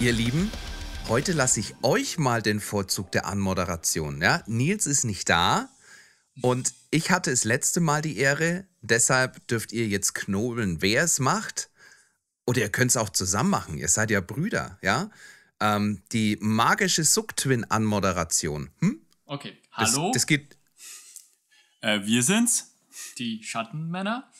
Ihr Lieben, heute lasse ich euch mal den Vorzug der Anmoderation. Ja? Nils ist nicht da und ich hatte es letzte Mal die Ehre, deshalb dürft ihr jetzt knobeln, wer es macht. Oder ihr könnt es auch zusammen machen, ihr seid ja Brüder, ja? Ähm, die magische sucktwin anmoderation Hm? Okay, hallo. Das, das geht. Äh, wir sind's, die Schattenmänner.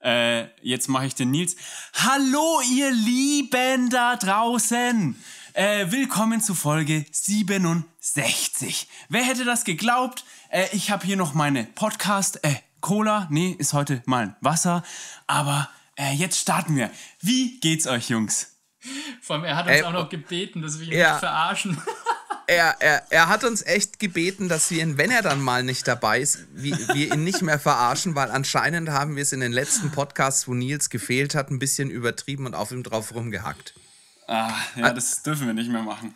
Äh, jetzt mache ich den Nils. Hallo, ihr Lieben da draußen! Äh, willkommen zu Folge 67. Wer hätte das geglaubt? Äh, ich habe hier noch meine Podcast, äh, Cola. Nee, ist heute mal Wasser. Aber äh, jetzt starten wir. Wie geht's euch, Jungs? Vor allem, er hat uns Ey, auch noch gebeten, dass wir ihn ja. nicht verarschen er, er, er hat uns echt gebeten, dass wir ihn, wenn er dann mal nicht dabei ist, wir, wir ihn nicht mehr verarschen, weil anscheinend haben wir es in den letzten Podcasts, wo Nils gefehlt hat, ein bisschen übertrieben und auf ihm drauf rumgehackt. Ah, ja, das dürfen wir nicht mehr machen.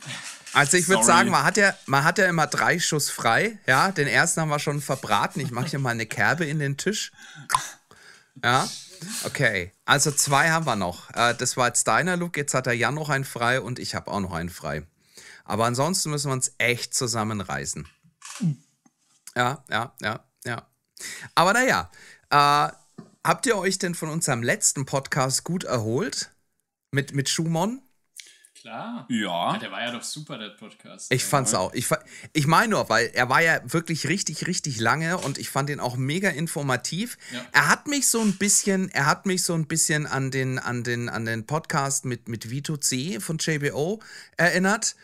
Also ich würde sagen, man hat, ja, man hat ja immer drei Schuss frei. Ja, den ersten haben wir schon verbraten. Ich mache hier mal eine Kerbe in den Tisch. Ja, okay. Also zwei haben wir noch. Äh, das war jetzt deiner Look. Jetzt hat der Jan noch einen frei und ich habe auch noch einen frei. Aber ansonsten müssen wir uns echt zusammenreißen. Ja, ja, ja, ja. Aber naja, äh, habt ihr euch denn von unserem letzten Podcast gut erholt? Mit, mit Schumon? Klar. Ja. ja. Der war ja doch super, der Podcast. Ich fand's auch. Ich, ich meine nur, weil er war ja wirklich richtig, richtig lange und ich fand ihn auch mega informativ. Ja. Er hat mich so ein bisschen, er hat mich so ein bisschen an den, an den, an den Podcast mit, mit Vito C von JBO erinnert.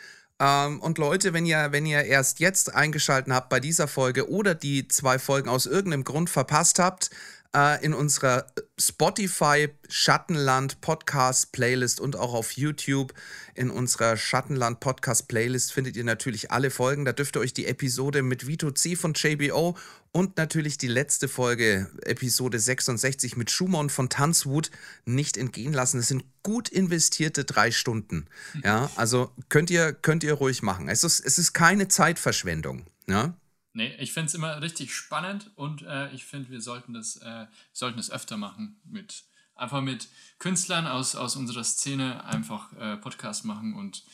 Ähm, und Leute, wenn ihr, wenn ihr erst jetzt eingeschaltet habt bei dieser Folge oder die zwei Folgen aus irgendeinem Grund verpasst habt, äh, in unserer Spotify Schattenland Podcast Playlist und auch auf YouTube in unserer Schattenland Podcast Playlist findet ihr natürlich alle Folgen. Da dürft ihr euch die Episode mit Vito C von JBO und natürlich die letzte Folge, Episode 66 mit Schumann von Tanzwut, nicht entgehen lassen. Es sind gut investierte drei Stunden. Ja, also könnt ihr, könnt ihr ruhig machen. Es ist, es ist keine Zeitverschwendung. Ja? Nee, ich finde es immer richtig spannend und äh, ich finde, wir sollten das, äh, sollten das öfter machen. Mit, einfach mit Künstlern aus, aus unserer Szene einfach äh, Podcast machen und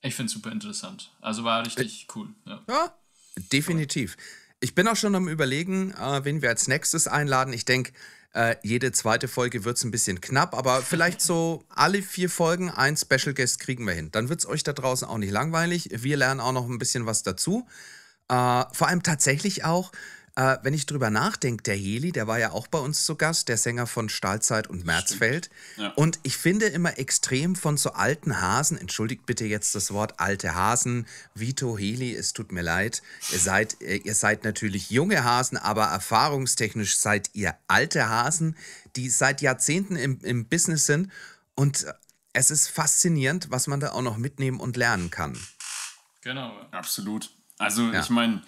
ich finde es super interessant. Also war richtig cool. Ja, ja definitiv. Cool. Ich bin auch schon am Überlegen, äh, wen wir als nächstes einladen. Ich denke, äh, jede zweite Folge wird es ein bisschen knapp, aber vielleicht so alle vier Folgen ein Special Guest kriegen wir hin. Dann wird es euch da draußen auch nicht langweilig. Wir lernen auch noch ein bisschen was dazu. Äh, vor allem tatsächlich auch, äh, wenn ich drüber nachdenke, der Heli, der war ja auch bei uns zu Gast, der Sänger von Stahlzeit und Märzfeld. Ja. Und ich finde immer extrem von so alten Hasen, entschuldigt bitte jetzt das Wort alte Hasen, Vito Heli, es tut mir leid, ihr seid, äh, ihr seid natürlich junge Hasen, aber erfahrungstechnisch seid ihr alte Hasen, die seit Jahrzehnten im, im Business sind. Und äh, es ist faszinierend, was man da auch noch mitnehmen und lernen kann. Genau, absolut. Also ja. ich meine,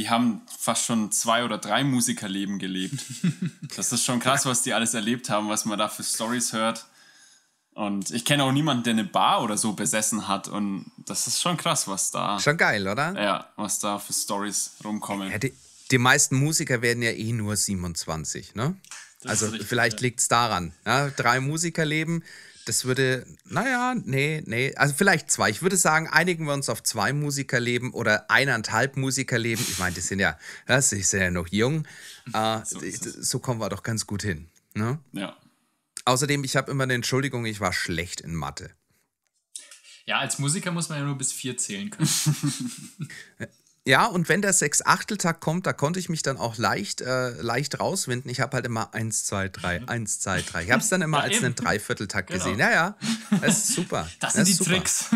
die haben fast schon zwei oder drei Musikerleben gelebt. das ist schon krass, was die alles erlebt haben, was man da für Stories hört. Und ich kenne auch niemanden, der eine Bar oder so besessen hat. Und das ist schon krass, was da. Schon geil, oder? Ja, was da für Stories rumkommen. Ja, die, die, meisten Musiker werden ja eh nur 27, ne? Das also richtig, vielleicht ja. liegt es daran. Ja? Ne? Drei Musikerleben. Das würde, naja, nee, nee. Also vielleicht zwei. Ich würde sagen, einigen wir uns auf zwei Musikerleben oder eineinhalb Musikerleben. Ich meine, die sind ja, das, die sind ja noch jung. Äh, so, so, kommen wir doch ganz gut hin. Ne? Ja. Außerdem, ich habe immer eine Entschuldigung, ich war schlecht in Mathe. Ja, als Musiker muss man ja nur bis vier zählen können. Ja, und wenn der sechs achtel tag kommt, da konnte ich mich dann auch leicht, äh, leicht rauswinden. Ich habe halt immer 1, 2, 3, 1, 2, 3. Ich habe es dann immer ja, als einen Dreivierteltakt genau. gesehen. Ja, ja, das ist super. Das, das sind die super. Tricks.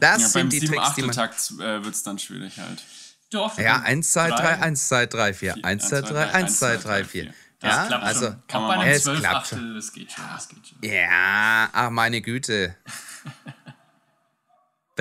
Das ja, sind die Tricks, die man... Takt äh, wird es dann schwierig halt. Doch, ja, 1, 2, 3, 1, 2, 3, 4. 1, 2, 3, 1, 2, 3, 4. Das ja, klappt also, schon. Kann man es klappt. Achtel, Das geht schon. Ja, ach meine Güte.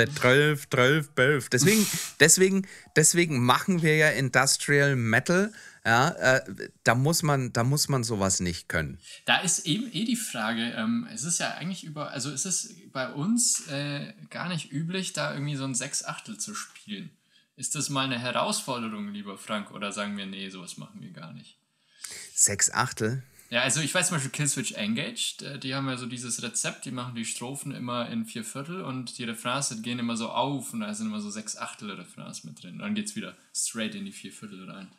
12, 12, 12. Deswegen, deswegen, deswegen machen wir ja Industrial Metal. Ja, äh, da, muss man, da muss man sowas nicht können. Da ist eben eh die Frage, ähm, es ist ja eigentlich über, also es bei uns äh, gar nicht üblich, da irgendwie so ein Sechsachtel zu spielen. Ist das mal eine Herausforderung, lieber Frank, oder sagen wir, nee, sowas machen wir gar nicht? Sechsachtel? Ja, also ich weiß zum Beispiel Killswitch Engaged, äh, die haben ja so dieses Rezept, die machen die Strophen immer in vier Viertel und die Refrains gehen immer so auf und da sind immer so sechs Achtel Refrains mit drin. Und dann es wieder straight in die vier Viertel rein.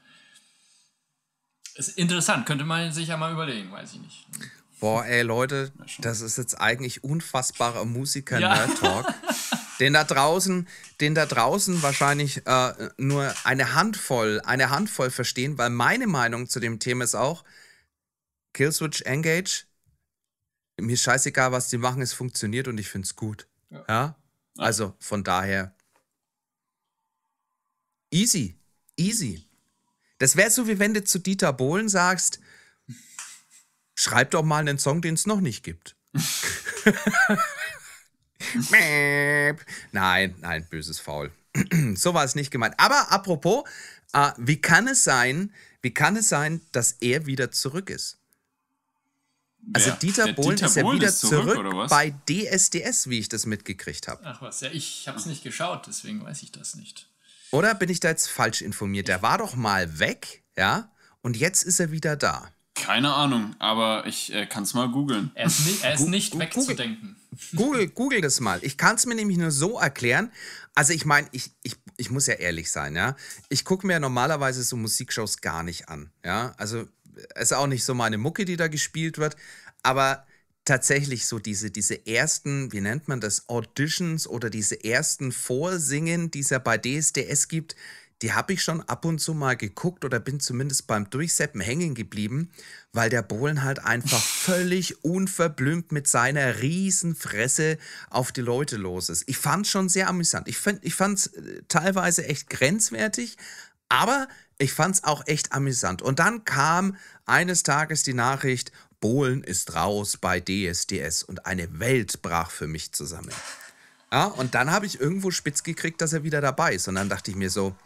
Ist interessant, könnte man sich ja mal überlegen, weiß ich nicht. Boah, ey Leute, das ist jetzt eigentlich unfassbarer Musiker-Nerd-Talk. Ja. den da draußen, den da draußen wahrscheinlich äh, nur eine Handvoll, eine Handvoll verstehen, weil meine Meinung zu dem Thema ist auch, Killswitch Engage. Mir ist scheißegal, was die machen, es funktioniert und ich finde es gut. Ja. ja. Also von daher. Easy. Easy. Das wäre so, wie wenn du zu Dieter Bohlen sagst, schreib doch mal einen Song, den es noch nicht gibt. nein, nein, böses Faul. so war es nicht gemeint. Aber apropos, äh, wie kann es sein, wie kann es sein, dass er wieder zurück ist? Also Dieter Bohlen ist ja Bohlen wieder ist zurück, zurück bei DSDS, wie ich das mitgekriegt habe. Ach was, ja, ich habe es nicht geschaut, deswegen weiß ich das nicht. Oder bin ich da jetzt falsch informiert? Der war doch mal weg, ja, und jetzt ist er wieder da. Keine Ahnung, aber ich äh, kann es mal googeln. Er ist nicht, er ist nicht wegzudenken. Google, google das mal. Ich kann es mir nämlich nur so erklären. Also ich meine, ich, ich, ich muss ja ehrlich sein, ja. Ich gucke mir normalerweise so Musikshows gar nicht an, ja. Also ist auch nicht so meine Mucke, die da gespielt wird, aber tatsächlich so diese, diese ersten, wie nennt man das, Auditions oder diese ersten Vorsingen, die es ja bei DSDS gibt, die habe ich schon ab und zu mal geguckt oder bin zumindest beim Durchseppen hängen geblieben, weil der Bohlen halt einfach völlig unverblümt mit seiner Riesenfresse auf die Leute los ist. Ich fand es schon sehr amüsant. Ich, fand, ich fand es äh, teilweise echt grenzwertig, aber ich fand's auch echt amüsant. Und dann kam eines Tages die Nachricht, Bohlen ist raus bei DSDS und eine Welt brach für mich zusammen. Ja, und dann habe ich irgendwo spitz gekriegt, dass er wieder dabei ist. Und dann dachte ich mir so,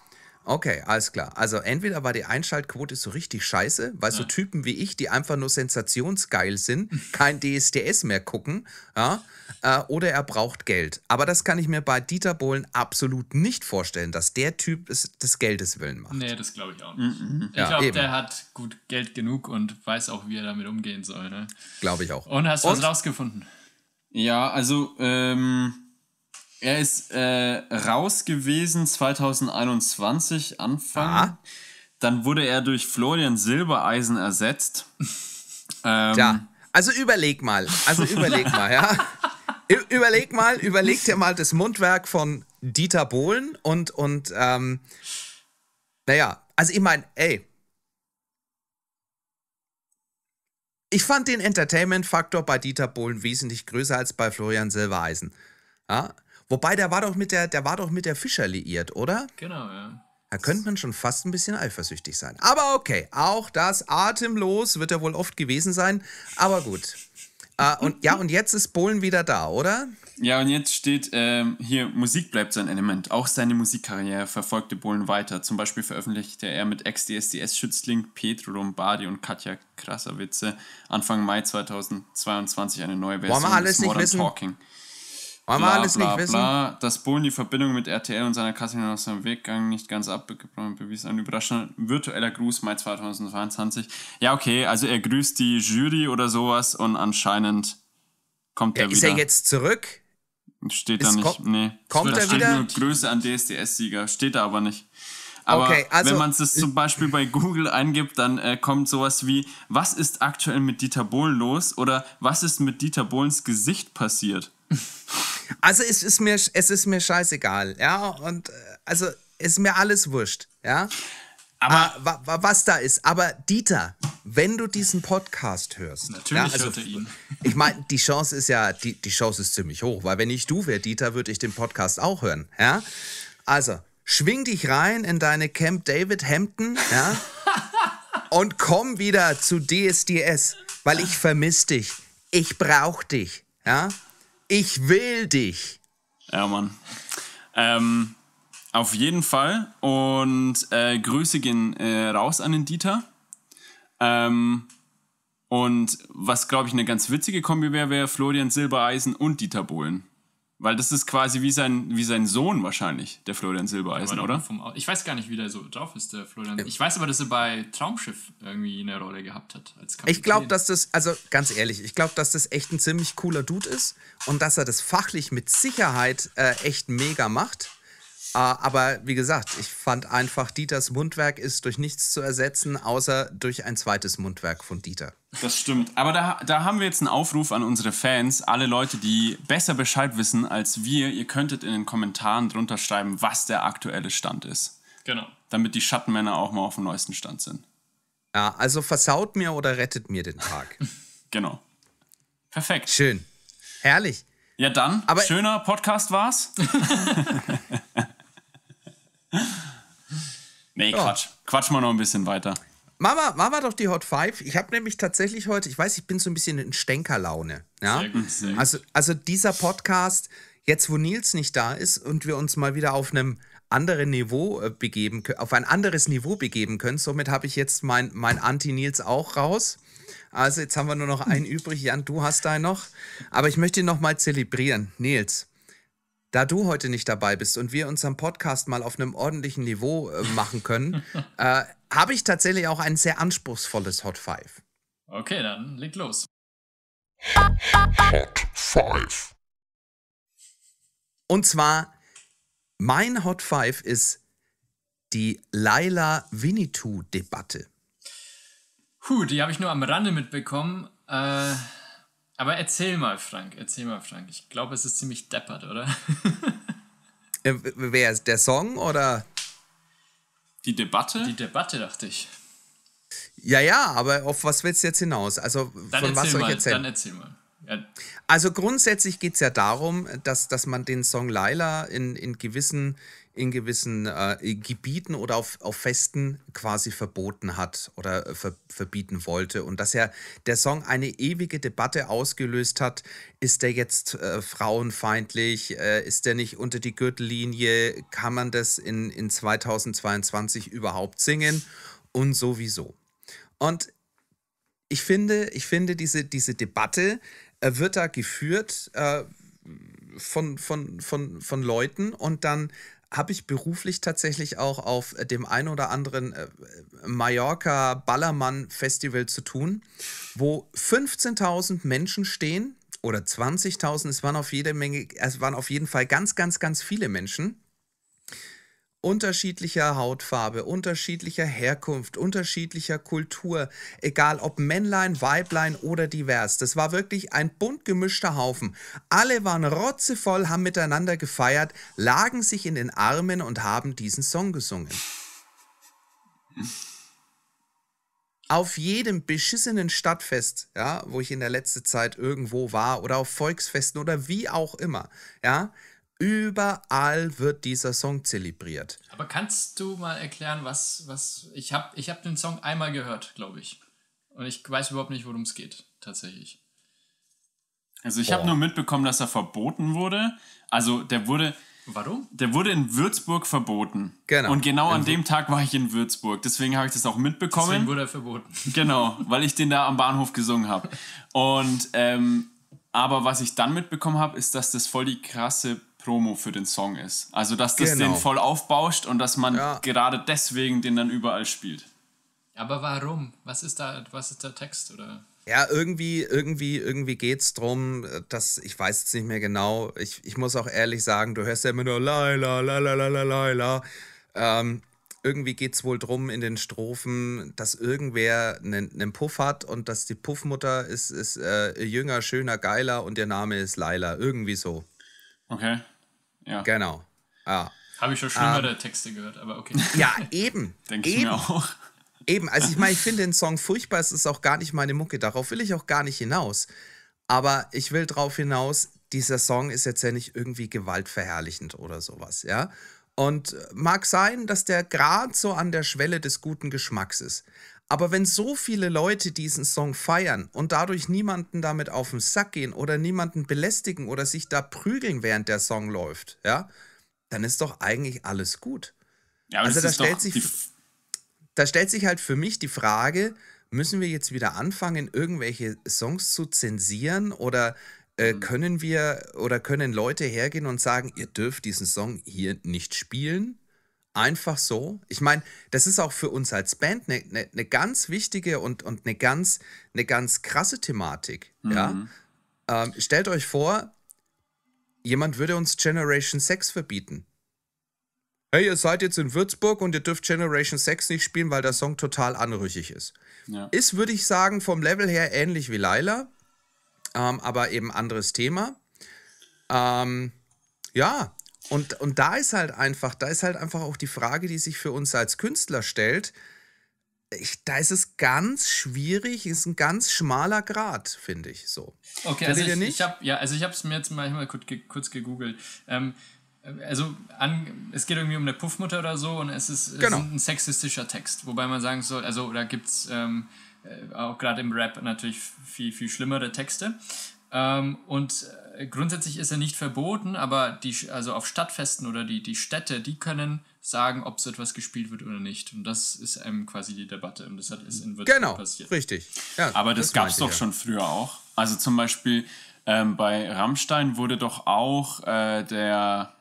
okay, alles klar. Also entweder war die Einschaltquote so richtig scheiße, weil ja. so Typen wie ich, die einfach nur sensationsgeil sind, kein DSDS mehr gucken, ja, äh, oder er braucht Geld. Aber das kann ich mir bei Dieter Bohlen absolut nicht vorstellen, dass der Typ es des Geldes willen macht. Nee, das glaube ich auch nicht. Mhm. mhm. Ich ja, glaube, der hat gut Geld genug und weiß auch, wie er damit umgehen soll. Ne? Glaube ich auch. Und hast du was rausgefunden? Ja, also ähm, er ist äh, raus gewesen 2021, Anfang. Aha. Dann wurde er durch Florian Silbereisen ersetzt. ähm, Tja, also überleg mal, also überleg mal, ja. Überleg mal, überleg dir mal das Mundwerk von Dieter Bohlen und, und ähm, naja, also ich meine, ey, ich fand den Entertainment-Faktor bei Dieter Bohlen wesentlich größer als bei Florian Silbereisen. Ja? Wobei, der war doch mit der, der war doch mit der Fischer liiert, oder? Genau, ja. Da könnte man schon fast ein bisschen eifersüchtig sein. Aber okay, auch das atemlos wird er wohl oft gewesen sein. Aber gut. äh, und ja, und jetzt ist Bohlen wieder da, oder? Ja, und jetzt steht ähm, hier, Musik bleibt sein Element. Auch seine Musikkarriere verfolgte Bohlen weiter. Zum Beispiel veröffentlichte er mit Ex-DSDS-Schützling Petro Lombardi und Katja Krasavice Anfang Mai 2022 eine neue Version Wollen wir alles des Modern wissen? Talking. Wollen wir alles nicht bla, wissen? Dass Bohlen die Verbindung mit RTL und seiner Kasse aus seinem Weggang nicht ganz abgebrochen bewies. Ein überraschender virtueller Gruß Mai 2022. Ja, okay, also er grüßt die Jury oder sowas und anscheinend kommt ja, er wieder. Ist er jetzt zurück? Steht ist da nicht. Kommt, nee. Kommt er wieder? Nur Grüße an DSDS-Sieger. Steht da aber nicht. Aber okay, also, wenn man es zum Beispiel bei Google eingibt, dann äh, kommt sowas wie, was ist aktuell mit Dieter Bohlen los? Oder was ist mit Dieter Bohlens Gesicht passiert? Also es ist mir, es ist mir scheißegal, ja. Und äh, also es ist mir alles wurscht, ja. Aber ah, was da ist. Aber Dieter, wenn du diesen Podcast hörst, natürlich ja, also, hört er ihn. Ich meine, die Chance ist ja, die, die Chance ist ziemlich hoch, weil wenn ich du wäre, Dieter, würde ich den Podcast auch hören, ja. Also schwing dich rein in deine Camp David Hampton, ja. und komm wieder zu DSDS, weil ich vermisse dich. Ich brauche dich, ja. Ich will dich. Ja, Mann. Ähm, auf jeden Fall. Und äh, Grüße gehen äh, raus an den Dieter. Ähm, und was, glaube ich, eine ganz witzige Kombi wäre, wäre Florian Silbereisen und Dieter Bohlen. Weil das ist quasi wie sein, wie sein Sohn wahrscheinlich, der Florian Silbereisen, oder? Vom, ich weiß gar nicht, wie der so drauf ist, der Florian. Ich weiß aber, dass er bei Traumschiff irgendwie eine Rolle gehabt hat als Ich glaube, dass das, also ganz ehrlich, ich glaube, dass das echt ein ziemlich cooler Dude ist und dass er das fachlich mit Sicherheit äh, echt mega macht. Ah, aber wie gesagt, ich fand einfach, Dieters Mundwerk ist durch nichts zu ersetzen, außer durch ein zweites Mundwerk von Dieter. Das stimmt. Aber da, da haben wir jetzt einen Aufruf an unsere Fans, alle Leute, die besser Bescheid wissen als wir. Ihr könntet in den Kommentaren drunter schreiben, was der aktuelle Stand ist. Genau. Damit die Schattenmänner auch mal auf dem neuesten Stand sind. Ja, also versaut mir oder rettet mir den Tag. genau. Perfekt. Schön. Herrlich. Ja, dann, Aber schöner Podcast war's. nee, ja. Quatsch. Quatsch mal noch ein bisschen weiter. Mama, Mama doch die Hot Five. Ich habe nämlich tatsächlich heute, ich weiß, ich bin so ein bisschen in Stänkerlaune. Ja? Sehr gut, sehr gut. Also, also dieser Podcast, jetzt wo Nils nicht da ist und wir uns mal wieder auf einem andere Niveau äh, begeben, auf ein anderes Niveau begeben können. Somit habe ich jetzt mein, mein Anti-Nils auch raus. Also jetzt haben wir nur noch einen übrig. Jan, du hast einen noch. Aber ich möchte ihn nochmal zelebrieren. Nils, da du heute nicht dabei bist und wir unseren Podcast mal auf einem ordentlichen Niveau äh, machen können, äh, habe ich tatsächlich auch ein sehr anspruchsvolles Hot Five. Okay, dann leg los. Hot Five. Und zwar, mein Hot Five ist die Laila-Winnetou-Debatte. Puh, die habe ich nur am Rande mitbekommen. Äh, aber erzähl mal, Frank, erzähl mal, Frank. Ich glaube, es ist ziemlich deppert, oder? Äh, wer ist der Song oder? Die Debatte? Die Debatte, dachte ich. Ja, ja, aber auf was willst du jetzt hinaus? Also, dann von was soll ich erzählen? Dann erzähl mal. Ja. Also grundsätzlich geht es ja darum, dass, dass man den Song Laila in, in gewissen in gewissen äh, Gebieten oder auf, auf Festen quasi verboten hat oder äh, ver, verbieten wollte. Und dass er der Song eine ewige Debatte ausgelöst hat, ist der jetzt äh, frauenfeindlich, äh, ist der nicht unter die Gürtellinie, kann man das in, in 2022 überhaupt singen und sowieso. Und ich finde, ich finde diese, diese Debatte äh, wird da geführt äh, von, von, von, von Leuten und dann habe ich beruflich tatsächlich auch auf äh, dem einen oder anderen äh, Mallorca Ballermann Festival zu tun, wo 15.000 Menschen stehen oder 20.000, es waren auf jede Menge, es waren auf jeden Fall ganz, ganz, ganz viele Menschen unterschiedlicher Hautfarbe, unterschiedlicher Herkunft, unterschiedlicher Kultur, egal ob Männlein, Weiblein oder divers. Das war wirklich ein bunt gemischter Haufen. Alle waren rotzevoll, haben miteinander gefeiert, lagen sich in den Armen und haben diesen Song gesungen. auf jedem beschissenen Stadtfest, ja, wo ich in der letzten Zeit irgendwo war oder auf Volksfesten oder wie auch immer, ja, Überall wird dieser Song zelebriert. Aber kannst du mal erklären, was, was ich habe ich hab den Song einmal gehört, glaube ich. Und ich weiß überhaupt nicht, worum es geht, tatsächlich. Also ich habe nur mitbekommen, dass er verboten wurde. Also der wurde. Warum? Der wurde in Würzburg verboten. Genau. Und genau an dem Tag war ich in Würzburg. Deswegen habe ich das auch mitbekommen. Deswegen wurde er verboten. Genau, weil ich den da am Bahnhof gesungen habe. Und ähm, aber was ich dann mitbekommen habe, ist, dass das voll die krasse Promo für den Song ist. Also, dass das genau. den voll aufbauscht und dass man ja. gerade deswegen den dann überall spielt. Aber warum? Was ist da, was ist der Text oder? Ja, irgendwie, irgendwie, irgendwie geht es drum, dass ich weiß es nicht mehr genau. Ich, ich muss auch ehrlich sagen, du hörst ja immer nur Laila, Laila, Laila, la la la Ähm, irgendwie geht's wohl drum in den Strophen, dass irgendwer einen, Puff hat und dass die Puffmutter ist, ist äh, jünger, schöner, geiler und der Name ist Laila. Irgendwie so. Okay. Ja. Genau. Ah. Habe ich schon schlimmere ähm, Texte gehört, aber okay. Ja, eben. Denke ich eben. mir auch. Eben, also ich meine, ich finde den Song furchtbar, es ist auch gar nicht meine Mucke, darauf will ich auch gar nicht hinaus. Aber ich will darauf hinaus, dieser Song ist jetzt ja nicht irgendwie gewaltverherrlichend oder sowas, ja. Und äh, mag sein, dass der gerade so an der Schwelle des guten Geschmacks ist. Aber wenn so viele Leute diesen Song feiern und dadurch niemanden damit auf den Sack gehen oder niemanden belästigen oder sich da prügeln, während der Song läuft, ja, dann ist doch eigentlich alles gut. Ja, aber also das da stellt sich da stellt sich halt für mich die Frage, müssen wir jetzt wieder anfangen, irgendwelche Songs zu zensieren oder äh, mhm. können wir oder können Leute hergehen und sagen, ihr dürft diesen Song hier nicht spielen? einfach so. Ich meine, das ist auch für uns als Band eine ne, ne ganz wichtige und, und eine ganz, ne ganz krasse Thematik. Mhm. Ja? Ähm, stellt euch vor, jemand würde uns Generation 6 verbieten. Hey, ihr seid jetzt in Würzburg und ihr dürft Generation 6 nicht spielen, weil der Song total anrüchig ist. Ja. Ist, würde ich sagen, vom Level her ähnlich wie Laila, ähm, aber eben anderes Thema. Ähm, ja, und, und da ist halt einfach, da ist halt einfach auch die Frage, die sich für uns als Künstler stellt. Ich, da ist es ganz schwierig, ist ein ganz schmaler Grad, finde ich so. Okay, also ich, ich habe ja, also ich habe es mir jetzt mal, mal kurz, kurz gegoogelt. Ähm, also an, es geht irgendwie um eine Puffmutter oder so und es ist, es genau. ist ein sexistischer Text, wobei man sagen soll, also da gibt es ähm, äh, auch gerade im Rap natürlich viel, viel schlimmere Texte. Ähm, und grundsätzlich ist er nicht verboten, aber die, also auf Stadtfesten oder die, die Städte, die können sagen, ob so etwas gespielt wird oder nicht. Und das ist ähm, quasi die Debatte. Und das hat es in Würzburg genau, passiert. Genau, richtig. Ja, aber das, das gab es doch ja. schon früher auch. Also zum Beispiel ähm, bei Rammstein wurde doch auch äh, der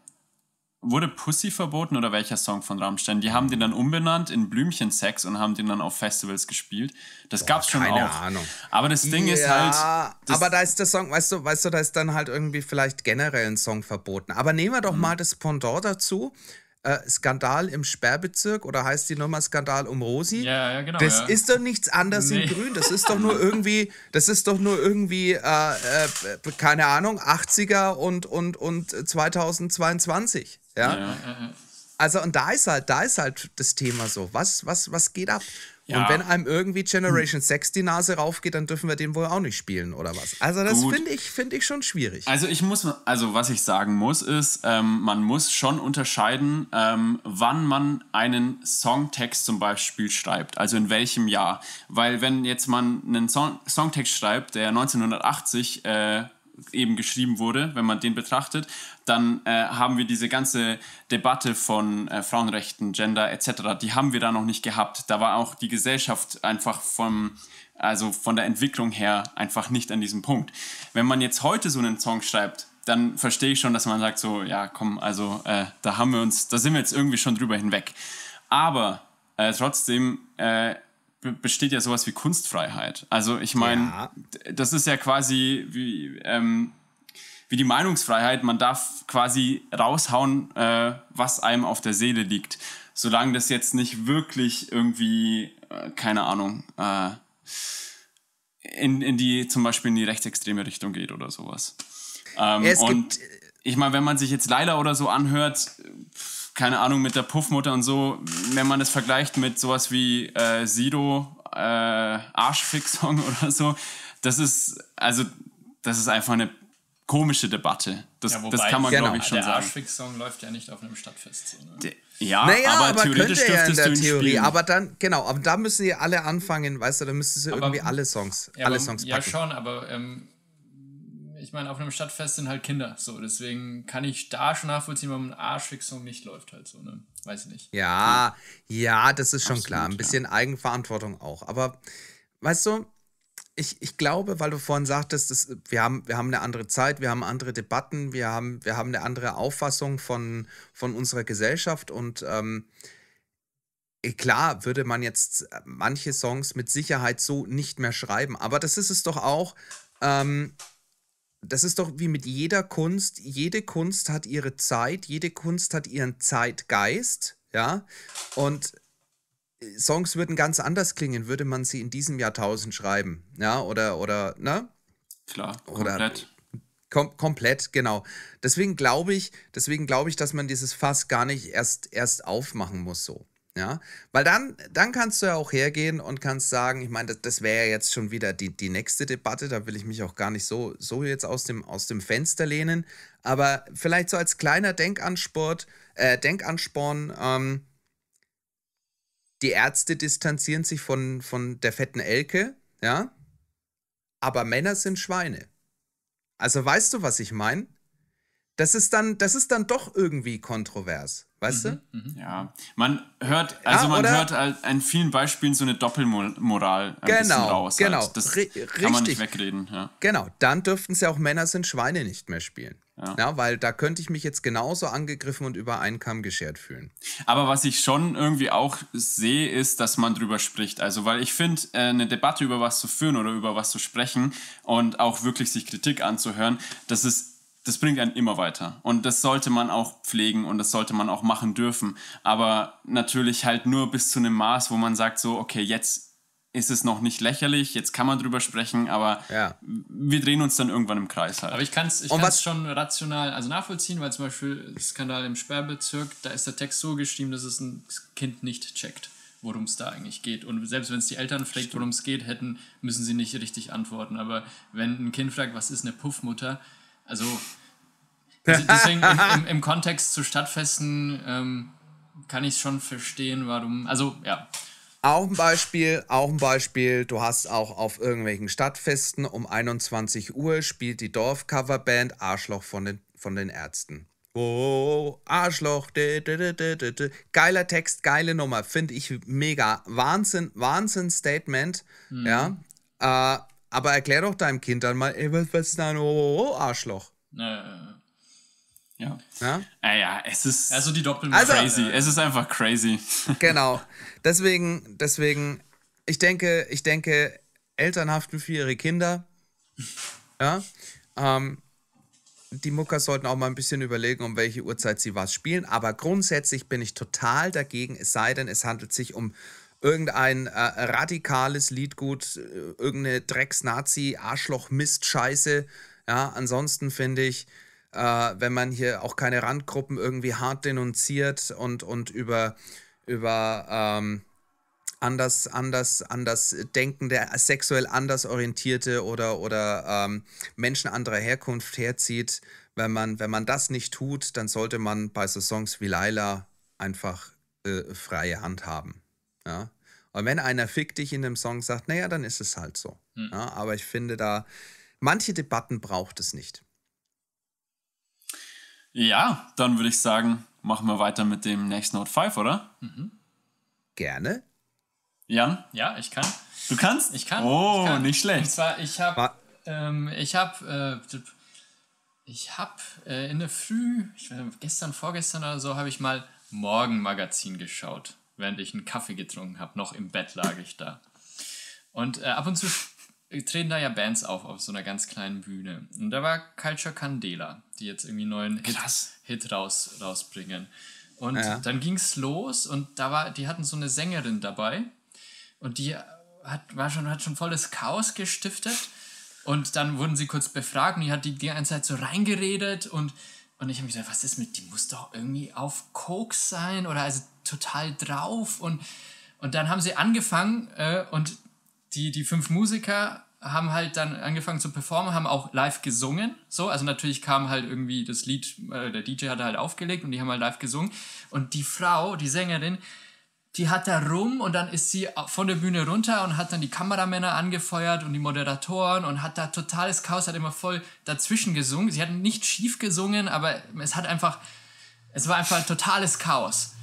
wurde Pussy verboten oder welcher Song von Rammstein? Die haben den dann umbenannt in Blümchensex und haben den dann auf Festivals gespielt. Das gab es schon keine auch. Keine Ahnung. Aber das Ding ja, ist halt. Aber da ist der Song, weißt du, weißt du, da ist dann halt irgendwie vielleicht generell ein Song verboten. Aber nehmen wir doch mhm. mal das Pendant dazu. Äh, Skandal im Sperrbezirk oder heißt die Nummer Skandal um Rosi? Ja, ja, genau. Das ja. ist doch nichts anderes nee. in Grün. Das ist doch nur irgendwie, das ist doch nur irgendwie, äh, äh, keine Ahnung, 80er und, und, und 2022. Äh, ja? ja. Also, und da ist halt, da ist halt das Thema so. Was, was, was geht ab? Ja. Und wenn einem irgendwie Generation 6 die Nase raufgeht, dann dürfen wir den wohl auch nicht spielen, oder was? Also, das finde ich, find ich schon schwierig. Also, ich muss, also, was ich sagen muss, ist, ähm, man muss schon unterscheiden, ähm, wann man einen Songtext zum Beispiel schreibt. Also, in welchem Jahr. Weil, wenn jetzt man einen Song Songtext schreibt, der 1980 äh, eben geschrieben wurde, wenn man den betrachtet, dann äh, haben wir diese ganze Debatte von äh, Frauenrechten, Gender etc., die haben wir da noch nicht gehabt. Da war auch die Gesellschaft einfach vom, also von der Entwicklung her einfach nicht an diesem Punkt. Wenn man jetzt heute so einen Song schreibt, dann verstehe ich schon, dass man sagt so, ja komm, also äh, da haben wir uns, da sind wir jetzt irgendwie schon drüber hinweg. Aber äh, trotzdem äh, besteht ja sowas wie Kunstfreiheit. Also ich meine, ja. das ist ja quasi wie... Ähm, wie die Meinungsfreiheit. Man darf quasi raushauen, äh, was einem auf der Seele liegt. Solange das jetzt nicht wirklich irgendwie, äh, keine Ahnung, äh, in, in die zum Beispiel in die rechtsextreme Richtung geht oder sowas. Ähm, ja, und äh, ich meine, wenn man sich jetzt Leila oder so anhört, keine Ahnung, mit der Puffmutter und so, wenn man das vergleicht mit sowas wie äh, Sido, äh, Arschfix-Song oder so, das ist, also, das ist einfach eine komische Debatte. Das, ja, wobei, das kann man, genau. glaube ich, schon der sagen. Der Arschfix-Song läuft ja nicht auf einem Stadtfest. So, ne? ja, naja, aber, aber theoretisch könnte ja in der Theorie. Spielen. Aber dann, genau, aber da müssen die alle anfangen, weißt du, da müsstest du irgendwie alle Songs, ja, alle Songs packen. Ja, schon, aber ähm, ich meine, auf einem Stadtfest sind halt Kinder, so, deswegen kann ich da schon nachvollziehen, warum ein Arschfix-Song nicht läuft halt so, ne? Weiß ich nicht. Ja, ja, das ist schon Absolut, klar. Ein bisschen ja. Eigenverantwortung auch, aber weißt du, ich, ich glaube, weil du vorhin sagtest, dass wir, haben, wir haben eine andere Zeit, wir haben andere Debatten, wir haben, wir haben eine andere Auffassung von, von unserer Gesellschaft und ähm, eh, klar würde man jetzt äh, manche Songs mit Sicherheit so nicht mehr schreiben, aber das ist es doch auch. Ähm, das ist doch wie mit jeder Kunst. Jede Kunst hat ihre Zeit, jede Kunst hat ihren Zeitgeist, ja. Und Songs würden ganz anders klingen, würde man sie in diesem Jahrtausend schreiben. Ja, oder, oder, ne? Klar, oder komplett. Kom komplett, genau. Deswegen glaube ich, deswegen glaube ich, dass man dieses Fass gar nicht erst, erst aufmachen muss, so. Ja, weil dann, dann kannst du ja auch hergehen und kannst sagen, ich meine, das, das wäre ja jetzt schon wieder die, die nächste Debatte, da will ich mich auch gar nicht so, so jetzt aus dem, aus dem Fenster lehnen, aber vielleicht so als kleiner Denkansport, äh, Denkansporn, ähm, die Ärzte distanzieren sich von, von der fetten Elke, ja, aber Männer sind Schweine. Also weißt du, was ich meine? Das ist dann, das ist dann doch irgendwie kontrovers, weißt mhm, du? Mhm. Ja, man hört, also ja, man hört an halt vielen Beispielen so eine Doppelmoral ein genau, raus. Genau, halt. das kann man nicht wegreden. Ja. Genau, dann dürften sie auch Männer sind Schweine nicht mehr spielen. Ja. ja. weil da könnte ich mich jetzt genauso angegriffen und über einen Kamm geschert fühlen. Aber was ich schon irgendwie auch sehe, ist, dass man drüber spricht. Also, weil ich finde, äh, eine Debatte über was zu führen oder über was zu sprechen und auch wirklich sich Kritik anzuhören, das ist das bringt einen immer weiter. Und das sollte man auch pflegen und das sollte man auch machen dürfen. Aber natürlich halt nur bis zu einem Maß, wo man sagt so, okay, jetzt ist es noch nicht lächerlich, jetzt kann man drüber sprechen, aber ja. wir drehen uns dann irgendwann im Kreis halt. Aber ich kann es ich schon rational also nachvollziehen, weil zum Beispiel Skandal im Sperrbezirk, da ist der Text so geschrieben, dass es ein Kind nicht checkt, worum es da eigentlich geht. Und selbst wenn es die Eltern fragt, worum es geht, hätten, müssen sie nicht richtig antworten. Aber wenn ein Kind fragt, was ist eine Puffmutter, also, also deswegen im, im, im, Kontext zu Stadtfesten ähm, kann ich es schon verstehen, warum. Also ja. Auch ein Beispiel, auch ein Beispiel, du hast auch auf irgendwelchen Stadtfesten um 21 Uhr spielt die Dorfcoverband Arschloch von den, von den Ärzten. Oh, Arschloch. De, de, de, Geiler Text, geile Nummer. Finde ich mega. Wahnsinn, Wahnsinn-Statement. Mhm. Ja. Äh, aber erklär doch deinem Kind dann mal, ey, was, ist dein ein oh, oh, oh, Arschloch? Naja. Ja. ja. Naja, es ist. Also die Doppel also, crazy. Äh, es ist einfach crazy. Genau. Deswegen, deswegen, ich denke, ich denke, Eltern haften für ihre Kinder. Ja. Ähm, die Muckers sollten auch mal ein bisschen überlegen, um welche Uhrzeit sie was spielen. Aber grundsätzlich bin ich total dagegen, es sei denn, es handelt sich um irgendein äh, radikales Liedgut, äh, irgendeine Drecks-Nazi, Arschloch-Mist-Scheiße. Ja, ansonsten finde ich, äh, wenn man hier auch keine Randgruppen irgendwie hart denunziert und, und über, über ähm, anders, anders, anders denkende, sexuell anders orientierte oder, oder ähm, Menschen anderer Herkunft herzieht. Wenn man, wenn man das nicht tut, dann sollte man bei so Songs wie Laila einfach äh, freie Hand haben. Ja? Und wenn einer fick dich in dem Song sagt, naja, dann ist es halt so. Hm. Ja, aber ich finde da, manche Debatten braucht es nicht. Ja, dann würde ich sagen, machen wir weiter mit dem Next Note 5, oder? Mhm. Gerne. Jan? Ja, ich kann. Du kannst? Ich kann. Oh, ich kann. nicht schlecht. Und zwar, ich habe, ähm, ich habe, äh, ich habe äh, in der Früh, ich weiß nicht, gestern, vorgestern oder so, habe ich mal Morgenmagazin geschaut, während ich einen Kaffee getrunken habe. Noch im Bett lag ich da. Und äh, ab und zu treten da ja Bands auf auf so einer ganz kleinen Bühne. Und da war Culture Candela, die jetzt irgendwie einen neuen Hit, Hit, raus, rausbringen. Und ja. dann es los und da war, die hatten so eine Sängerin dabei und die hat, war schon, hat schon volles Chaos gestiftet. Und dann wurden sie kurz befragt und die hat die ganze Zeit so reingeredet und, und ich habe mich gedacht, was ist mit, die muss doch irgendwie auf Koks sein oder also total drauf und und dann haben sie angefangen äh, und die, die fünf Musiker haben halt dann angefangen zu performen, haben auch live gesungen. So, also natürlich kam halt irgendwie das Lied, äh, der DJ hatte halt aufgelegt und die haben halt live gesungen. Und die Frau, die Sängerin, die hat da rum und dann ist sie von der Bühne runter und hat dann die Kameramänner angefeuert und die Moderatoren und hat da totales Chaos, hat immer voll dazwischen gesungen. Sie hat nicht schief gesungen, aber es hat einfach, es war einfach totales Chaos.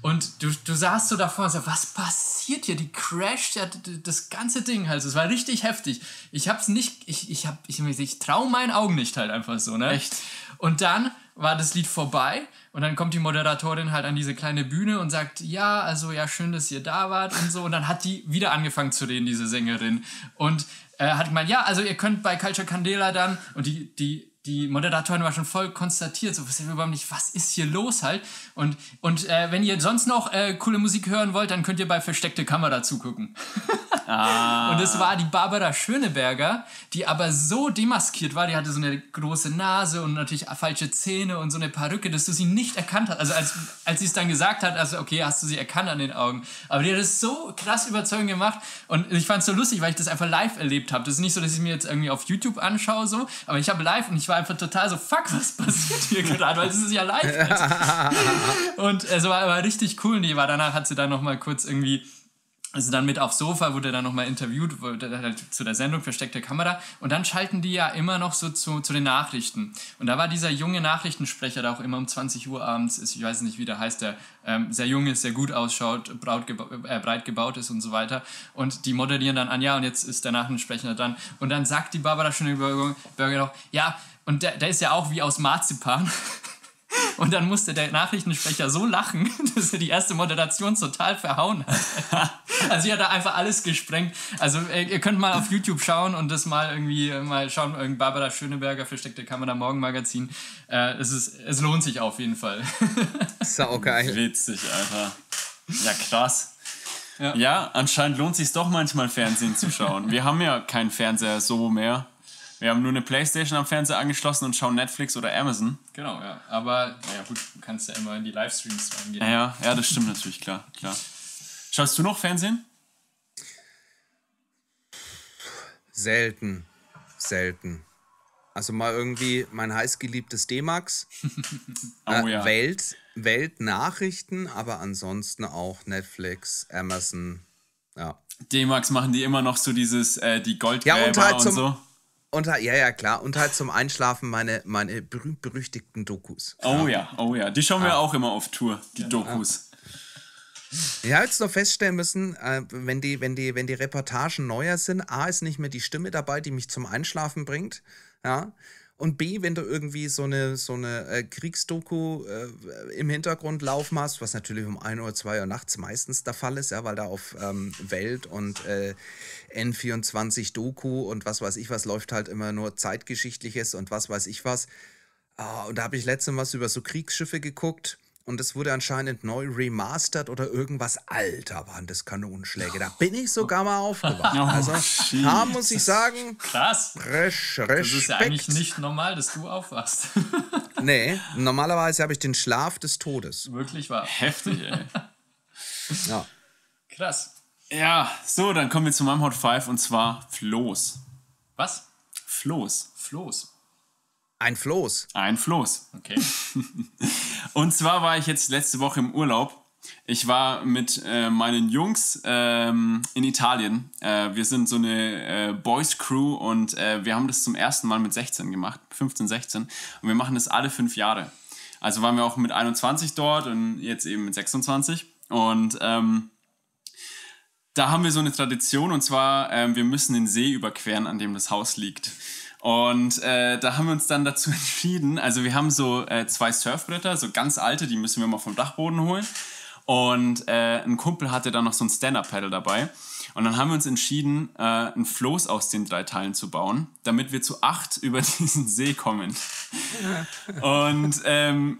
Und du, du saßt so davor und sagst, was passiert hier? Die crasht ja das ganze Ding Also Es war richtig heftig. Ich hab's nicht, ich, ich hab, ich, ich trau meinen Augen nicht halt einfach so, ne? Echt? Und dann war das Lied vorbei und dann kommt die Moderatorin halt an diese kleine Bühne und sagt, ja, also ja, schön, dass ihr da wart und so. Und dann hat die wieder angefangen zu reden, diese Sängerin. Und äh, hat gemeint, ja, also ihr könnt bei Culture Candela dann, und die, die die Moderatorin war schon voll konstatiert, so wissen überhaupt nicht, was ist hier los halt. Und, und äh, wenn ihr sonst noch äh, coole Musik hören wollt, dann könnt ihr bei Versteckte Kamera zugucken. ah. Und es war die Barbara Schöneberger, die aber so demaskiert war, die hatte so eine große Nase und natürlich falsche Zähne und so eine Perücke, dass du sie nicht erkannt hast. Also als, als sie es dann gesagt hat, also okay, hast du sie erkannt an den Augen. Aber die hat es so krass überzeugend gemacht und ich fand es so lustig, weil ich das einfach live erlebt habe. Das ist nicht so, dass ich mir jetzt irgendwie auf YouTube anschaue so, aber ich habe live und ich ich war einfach total so, fuck, was passiert hier gerade? Weil es ist ja live. und es war aber richtig cool. Und war danach, hat sie dann nochmal kurz irgendwie also dann mit aufs Sofa wurde dann nochmal interviewt, wurde halt zu der Sendung versteckte Kamera. Und dann schalten die ja immer noch so zu, zu den Nachrichten. Und da war dieser junge Nachrichtensprecher, der auch immer um 20 Uhr abends ist, ich weiß nicht, wie der heißt, der ähm, sehr jung ist, sehr gut ausschaut, braut geba äh, breit gebaut ist und so weiter. Und die moderieren dann an, ah ja, und jetzt ist der Nachrichtensprecher dann. Und dann sagt die Barbara Schöneberger noch, ja, und der, der ist ja auch wie aus Marzipan. Und dann musste der Nachrichtensprecher so lachen, dass er die erste Moderation total verhauen hat. Also ich hat da einfach alles gesprengt. Also äh, ihr könnt mal auf YouTube schauen und das mal irgendwie äh, mal schauen. Barbara Schöneberger, versteckte Kamera, Morgenmagazin. Äh, es, ist, es lohnt sich auf jeden Fall. Sau geil. Witzig, Alter. Ja, krass. Ja. ja, anscheinend lohnt sich doch manchmal Fernsehen zu schauen. Wir haben ja keinen Fernseher so mehr. Wir haben nur eine Playstation am Fernseher angeschlossen und schauen Netflix oder Amazon. Genau, ja. Aber naja, gut, du kannst ja immer in die Livestreams reingehen. Ja, ja, das stimmt natürlich, klar, klar. Schaust du noch Fernsehen? Selten. Selten. Also mal irgendwie mein heißgeliebtes D-Max. oh, äh, ja. Welt, Weltnachrichten, aber ansonsten auch Netflix, Amazon. Ja. D-Max machen die immer noch so dieses, äh, die Goldgräber ja, und, halt und so. Und halt, ja, ja, klar. Und halt zum Einschlafen meine, meine berühmt-berüchtigten Dokus. Oh klar. Oh ja, oh ja. Die schauen wir auch immer auf Tour, die ja, Dokus. Ja. Ich habe jetzt nur feststellen müssen, äh, wenn die, wenn, die, wenn die Reportagen neuer sind, A ist nicht mehr die Stimme dabei, die mich zum Einschlafen bringt. Ja. Und B, wenn du irgendwie so eine, so eine äh, Kriegsdoku äh, im Hintergrund laufen hast, was natürlich um 1 Uhr, 2 Uhr nachts meistens der Fall ist, ja, weil da auf ähm, Welt und äh, N24 Doku und was weiß ich was läuft halt immer nur zeitgeschichtliches und was weiß ich was. Ah, und da habe ich letztens was über so Kriegsschiffe geguckt und es wurde anscheinend neu remastert oder irgendwas. Alter, waren das Kanonenschläge. Da bin ich sogar mal aufgewacht. Oh, also, da muss ich sagen, krass. Resch, Respekt. Das ist ja eigentlich nicht normal, dass du aufwachst. nee, normalerweise habe ich den Schlaf des Todes. Wirklich war heftig, ey. ja. Krass. Ja, so, dann kommen wir zu meinem Hot Five und zwar Floß. Was? Floß. Floß. Ein Floß. Ein Floß, okay. und zwar war ich jetzt letzte Woche im Urlaub. Ich war mit äh, meinen Jungs ähm, in Italien. Äh, wir sind so eine äh, Boys Crew und äh, wir haben das zum ersten Mal mit 16 gemacht, 15, 16. Und wir machen das alle fünf Jahre. Also waren wir auch mit 21 dort und jetzt eben mit 26. Und ähm, da haben wir so eine Tradition und zwar, ähm, wir müssen den See überqueren, an dem das Haus liegt. Und äh, da haben wir uns dann dazu entschieden, also wir haben so äh, zwei Surfbretter, so ganz alte, die müssen wir mal vom Dachboden holen. Und äh, ein Kumpel hatte dann noch so ein Stand-Up-Paddle dabei. Und dann haben wir uns entschieden, äh, ein Floß aus den drei Teilen zu bauen, damit wir zu acht über diesen See kommen. Und ähm,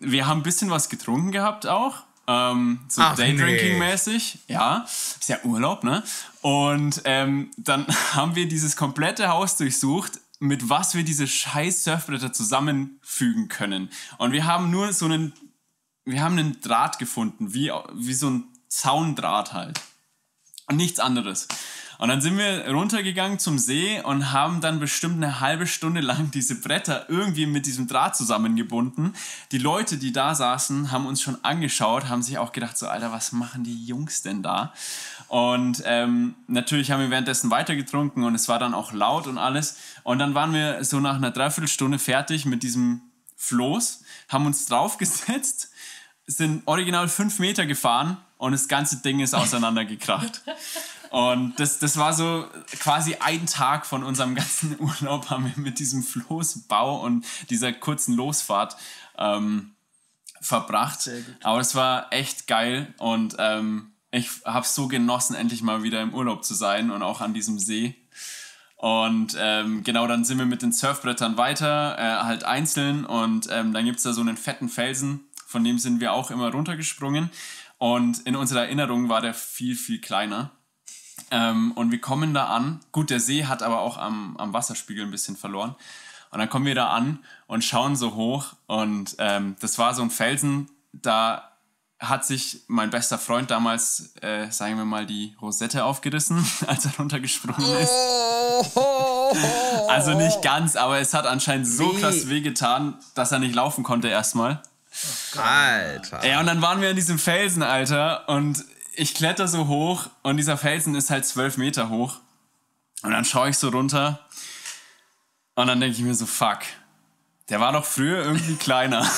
wir haben ein bisschen was getrunken gehabt auch. Ähm, so Daydrinking-mäßig. Nee. Ja, ist ja Urlaub, ne? Und ähm, dann haben wir dieses komplette Haus durchsucht, mit was wir diese scheiß Surfblätter zusammenfügen können. Und wir haben nur so einen, wir haben einen Draht gefunden, wie, wie so ein Zaundraht halt. Und nichts anderes. Und dann sind wir runtergegangen zum See und haben dann bestimmt eine halbe Stunde lang diese Bretter irgendwie mit diesem Draht zusammengebunden. Die Leute, die da saßen, haben uns schon angeschaut, haben sich auch gedacht, so Alter, was machen die Jungs denn da? Und ähm, natürlich haben wir währenddessen weitergetrunken und es war dann auch laut und alles. Und dann waren wir so nach einer Dreiviertelstunde fertig mit diesem Floß, haben uns draufgesetzt, sind original fünf Meter gefahren und das ganze Ding ist auseinandergekracht. Und das, das war so quasi ein Tag von unserem ganzen Urlaub, haben wir mit diesem Floßbau und dieser kurzen Losfahrt ähm, verbracht. Aber es war echt geil und ähm, ich habe so genossen, endlich mal wieder im Urlaub zu sein und auch an diesem See. Und ähm, genau, dann sind wir mit den Surfbrettern weiter, äh, halt einzeln. Und ähm, dann gibt es da so einen fetten Felsen, von dem sind wir auch immer runtergesprungen. Und in unserer Erinnerung war der viel, viel kleiner. Ähm, und wir kommen da an. Gut, der See hat aber auch am, am Wasserspiegel ein bisschen verloren. Und dann kommen wir da an und schauen so hoch. Und ähm, das war so ein Felsen, da hat sich mein bester Freund damals, äh, sagen wir mal, die Rosette aufgerissen, als er runtergesprungen ist. also nicht ganz, aber es hat anscheinend so Wie? krass wehgetan, dass er nicht laufen konnte erstmal. Alter. Ja, und dann waren wir an diesem Felsen, Alter, und ich kletter so hoch und dieser Felsen ist halt zwölf Meter hoch. Und dann schaue ich so runter und dann denke ich mir so, fuck, der war doch früher irgendwie kleiner.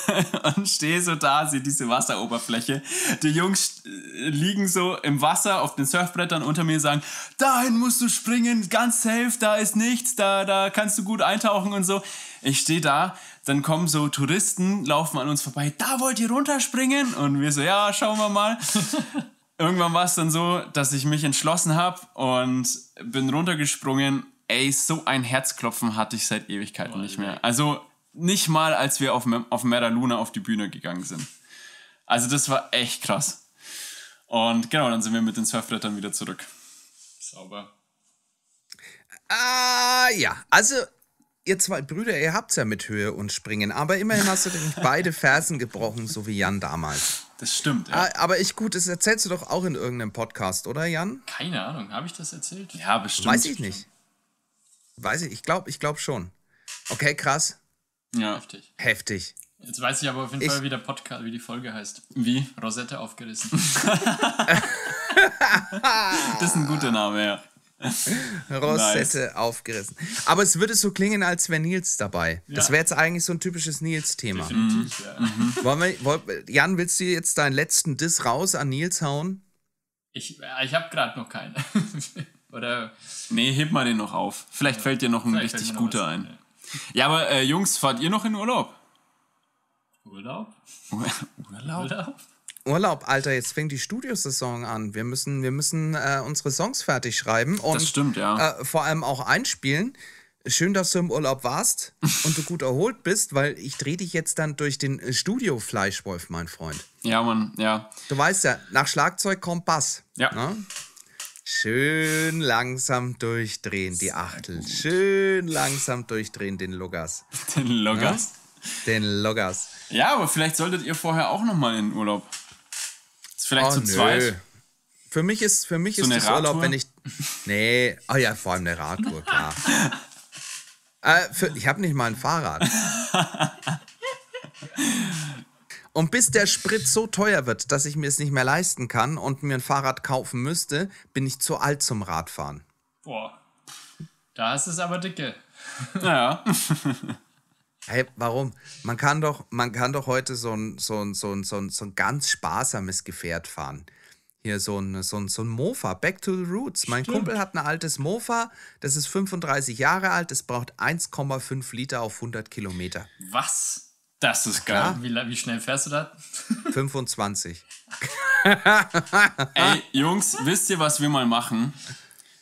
und stehe so da, sehe diese Wasseroberfläche. Die Jungs äh, liegen so im Wasser auf den Surfbrettern unter mir, sagen, dahin musst du springen, ganz safe, da ist nichts, da, da kannst du gut eintauchen und so. Ich stehe da dann kommen so Touristen, laufen an uns vorbei, da wollt ihr runterspringen? Und wir so, ja, schauen wir mal. Irgendwann war es dann so, dass ich mich entschlossen habe und bin runtergesprungen. Ey, so ein Herzklopfen hatte ich seit Ewigkeiten Boah, nicht mehr. Also nicht mal, als wir auf, auf Mera Luna auf die Bühne gegangen sind. Also das war echt krass. Und genau, dann sind wir mit den Surfbrettern wieder zurück. Sauber. Ah, ja. Also ihr zwei Brüder, ihr habt es ja mit Höhe und Springen, aber immerhin hast du dir beide Fersen gebrochen, so wie Jan damals. Das stimmt, ja. Ah, aber ich gut, das erzählst du doch auch in irgendeinem Podcast, oder Jan? Keine Ahnung, habe ich das erzählt? Ja, bestimmt. Weiß ich nicht. Weiß ich, ich glaube ich glaub schon. Okay, krass. Ja. Heftig. Heftig. Jetzt weiß ich aber auf jeden ich, Fall, wie der Podcast, wie die Folge heißt. Wie? Rosette aufgerissen. das ist ein guter Name, ja. Rosette nice. aufgerissen. Aber es würde so klingen, als wäre Nils dabei. Ja. Das wäre jetzt eigentlich so ein typisches Nils-Thema. Mhm. Ja. Wir, Jan, willst du jetzt deinen letzten Diss raus an Nils hauen? Ich, äh, ich habe gerade noch keinen. Oder? Nee, heb mal den noch auf. Vielleicht ja. fällt dir noch ein Vielleicht richtig guter ein. ein. Ja, aber äh, Jungs, fahrt ihr noch in Urlaub? Urlaub? Urlaub? Urlaub? Urlaub, Alter, jetzt fängt die Studiosaison an. Wir müssen, wir müssen äh, unsere Songs fertig schreiben und das stimmt, ja. Äh, vor allem auch einspielen. Schön, dass du im Urlaub warst und du gut erholt bist, weil ich drehe dich jetzt dann durch den äh, Studio Fleischwolf, mein Freund. Ja, Mann, ja. Du weißt ja, nach Schlagzeug kommt Bass. Ja. Ne? Schön langsam durchdrehen, die Achtel. Schön langsam durchdrehen, den Lugas. Den Lugas? Ne? Den Loggers. Ja, aber vielleicht solltet ihr vorher auch nochmal in den Urlaub. Ist vielleicht oh, zu nö. zweit. Für mich ist, für mich so ist das Radtour? Urlaub, wenn ich. Nee, oh ja, vor allem eine Radtour, klar. äh, für, ich habe nicht mal ein Fahrrad. Und bis der Sprit so teuer wird, dass ich mir es nicht mehr leisten kann und mir ein Fahrrad kaufen müsste, bin ich zu alt zum Radfahren. Boah, da ist es aber dicke. Naja. Hey, warum? Man kann doch, man kann doch heute so ein, so ein, so ein, so ein, so ein ganz sparsames Gefährt fahren. Hier so ein, so ein, so ein Mofa, Back to the Roots. Mein Kumpel hat ein altes Mofa, das ist 35 Jahre alt, das braucht 1,5 Liter auf 100 Kilometer. Was? Das ist geil. Wie, wie, schnell fährst du da? 25. Ey, Jungs, wisst ihr, was wir mal machen?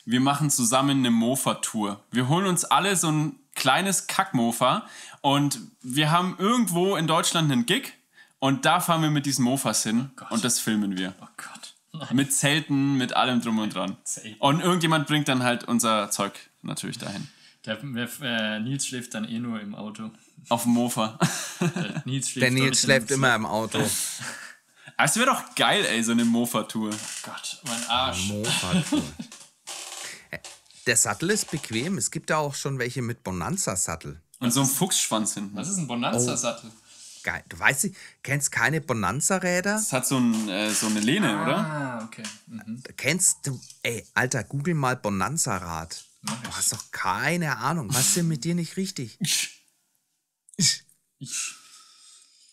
Wir machen zusammen eine Mofa-Tour. Wir holen uns alle so ein kleines Kackmofa. Und wir haben irgendwo in Deutschland einen Gig und da fahren wir mit diesen Mofas hin oh und das filmen wir. Oh Gott. Nein. Mit Zelten, mit allem drum und dran. Zelten. Und irgendjemand bringt dann halt unser Zeug natürlich dahin. Der, äh, Nils schläft dann eh nur im Auto. Auf dem Mofa. Der Nils schläft, Der Nils schläft immer im Auto. Das wäre doch geil, ey, so eine Mofa-Tour. Oh Gott, mein Arsch. Mofa-Tour. Der Sattel ist bequem. Es gibt ja auch schon welche mit Bonanza-Sattel. Und so ein Fuchsschwanz hinten. Was ist ein Bonanza-Sattel? Oh. Geil. Du weißt, du kennst keine Bonanza-Räder? Das hat so, ein, äh, so eine Lehne, ah, oder? Ah, okay. Mhm. Kennst du, ey, Alter, google mal Bonanza-Rad. Du hast doch keine Ahnung. Was ist denn mit dir nicht richtig? Ich.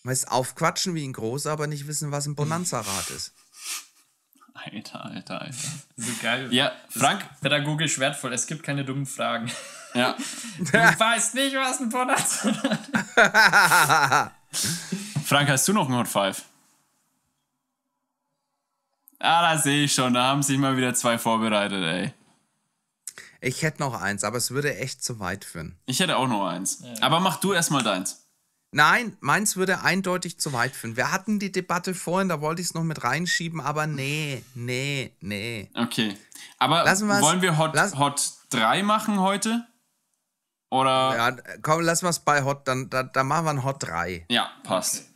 Weißt, aufquatschen wie ein Groß, aber nicht wissen, was ein Bonanza-Rad ist. Alter, alter, alter. So geil. Ja, Frank. pädagogisch wertvoll. Es gibt keine dummen Fragen. Ja. du weißt nicht, was ein Podcast Frank, hast du noch einen Hot Five? Ah, da sehe ich schon. Da haben sich mal wieder zwei vorbereitet, ey. Ich hätte noch eins, aber es würde echt zu weit führen. Ich hätte auch noch eins. Ja. Aber mach du erstmal deins. Nein, meins würde eindeutig zu weit führen. Wir hatten die Debatte vorhin, da wollte ich es noch mit reinschieben, aber nee, nee, nee. Okay. Aber wollen wir Hot, lass, Hot 3 machen heute? Oder? Ja, komm, lass mal es bei Hot, dann, dann, dann machen wir ein Hot 3. Ja, passt.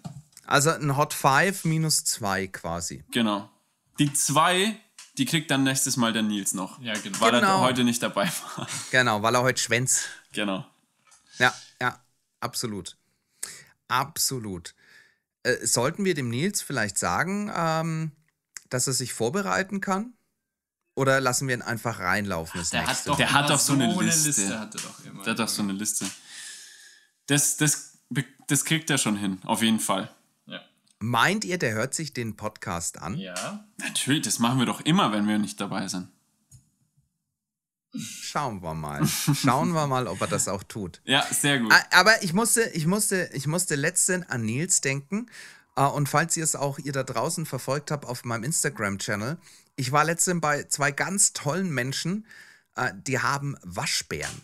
Also ein Hot 5 minus 2 quasi. Genau. Die 2, die kriegt dann nächstes Mal der Nils noch. Ja, genau. Weil genau. er heute nicht dabei war. Genau, weil er heute schwänzt. Genau. Ja, ja, absolut. Absolut. Äh, sollten wir dem Nils vielleicht sagen, ähm, dass er sich vorbereiten kann? Oder lassen wir ihn einfach reinlaufen? Ach, der, hat doch, der, hat doch, so eine, eine Liste. Liste. Hat doch immer, der hat doch so eine Liste. Das, das, das kriegt er schon hin, auf jeden Fall. Ja. Meint ihr, der hört sich den Podcast an? Ja. Natürlich, das machen wir doch immer, wenn wir nicht dabei sind. Schauen wir mal. Schauen wir mal, ob er das auch tut. Ja, sehr gut. Ah, aber ich musste, ich musste, ich musste letztens an Nils denken. Äh, und falls ihr es auch ihr da draußen verfolgt habt auf meinem Instagram-Channel, ich war letztens bei zwei ganz tollen Menschen, äh, die haben Waschbären.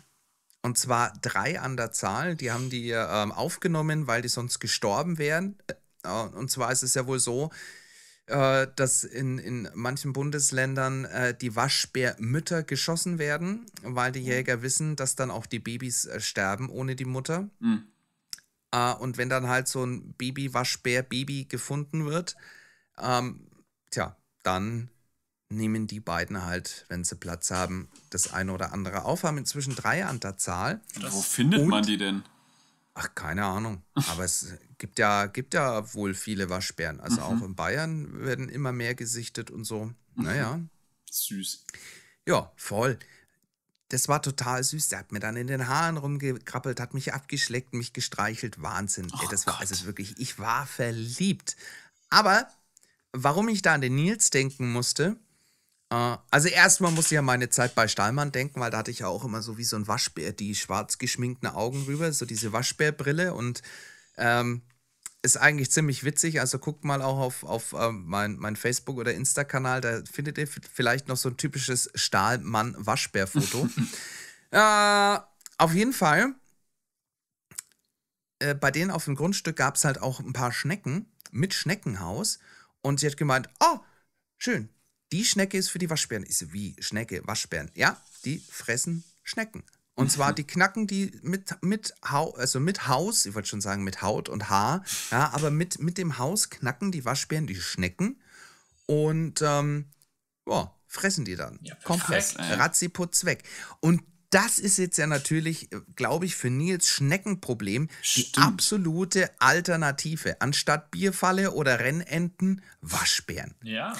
Und zwar drei an der Zahl. Die haben die ähm, aufgenommen, weil die sonst gestorben wären. Äh, und zwar ist es ja wohl so, äh, dass in, in manchen Bundesländern äh, die Waschbärmütter geschossen werden, weil die mhm. Jäger wissen, dass dann auch die Babys äh, sterben ohne die Mutter. Mhm. Äh, und wenn dann halt so ein Baby-Waschbär-Baby gefunden wird, ähm, tja, dann nehmen die beiden halt, wenn sie Platz haben, das eine oder andere auf, haben inzwischen drei an der Zahl. Das Wo findet man die denn? Ach, keine Ahnung. Aber es gibt ja, gibt ja wohl viele Waschbären. Also mhm. auch in Bayern werden immer mehr gesichtet und so. Mhm. Naja. Süß. Ja, voll. Das war total süß. Der hat mir dann in den Haaren rumgekrabbelt, hat mich abgeschleckt, mich gestreichelt. Wahnsinn. Oh, das war Gott. also wirklich, ich war verliebt. Aber warum ich da an den Nils denken musste, äh, also erstmal muss ich ja meine Zeit bei Stahlmann denken, weil da hatte ich ja auch immer so wie so ein Waschbär, die schwarz geschminkten Augen rüber, so diese Waschbärbrille und ähm, ist eigentlich ziemlich witzig. Also guckt mal auch auf, auf ähm, mein, mein Facebook- oder Insta-Kanal, da findet ihr vielleicht noch so ein typisches Stahlmann-Waschbär-Foto. äh, auf jeden Fall, äh, bei denen auf dem Grundstück gab es halt auch ein paar Schnecken mit Schneckenhaus und sie hat gemeint, oh, schön, die Schnecke ist für die Waschbären. Ist wie Schnecke, Waschbären. Ja, die fressen Schnecken. Und zwar die knacken die mit, mit, also mit Haus, ich wollte schon sagen mit Haut und Haar, ja, aber mit, mit dem Haus knacken die Waschbären die Schnecken und ähm, ja, fressen die dann. Ja, Komplett. Ratziputz weg. Und das ist jetzt ja natürlich, äh, glaube ich, für Nils Schneckenproblem Stimmt. die absolute Alternative. Anstatt Bierfalle oder Rennenten, Waschbären. Ja.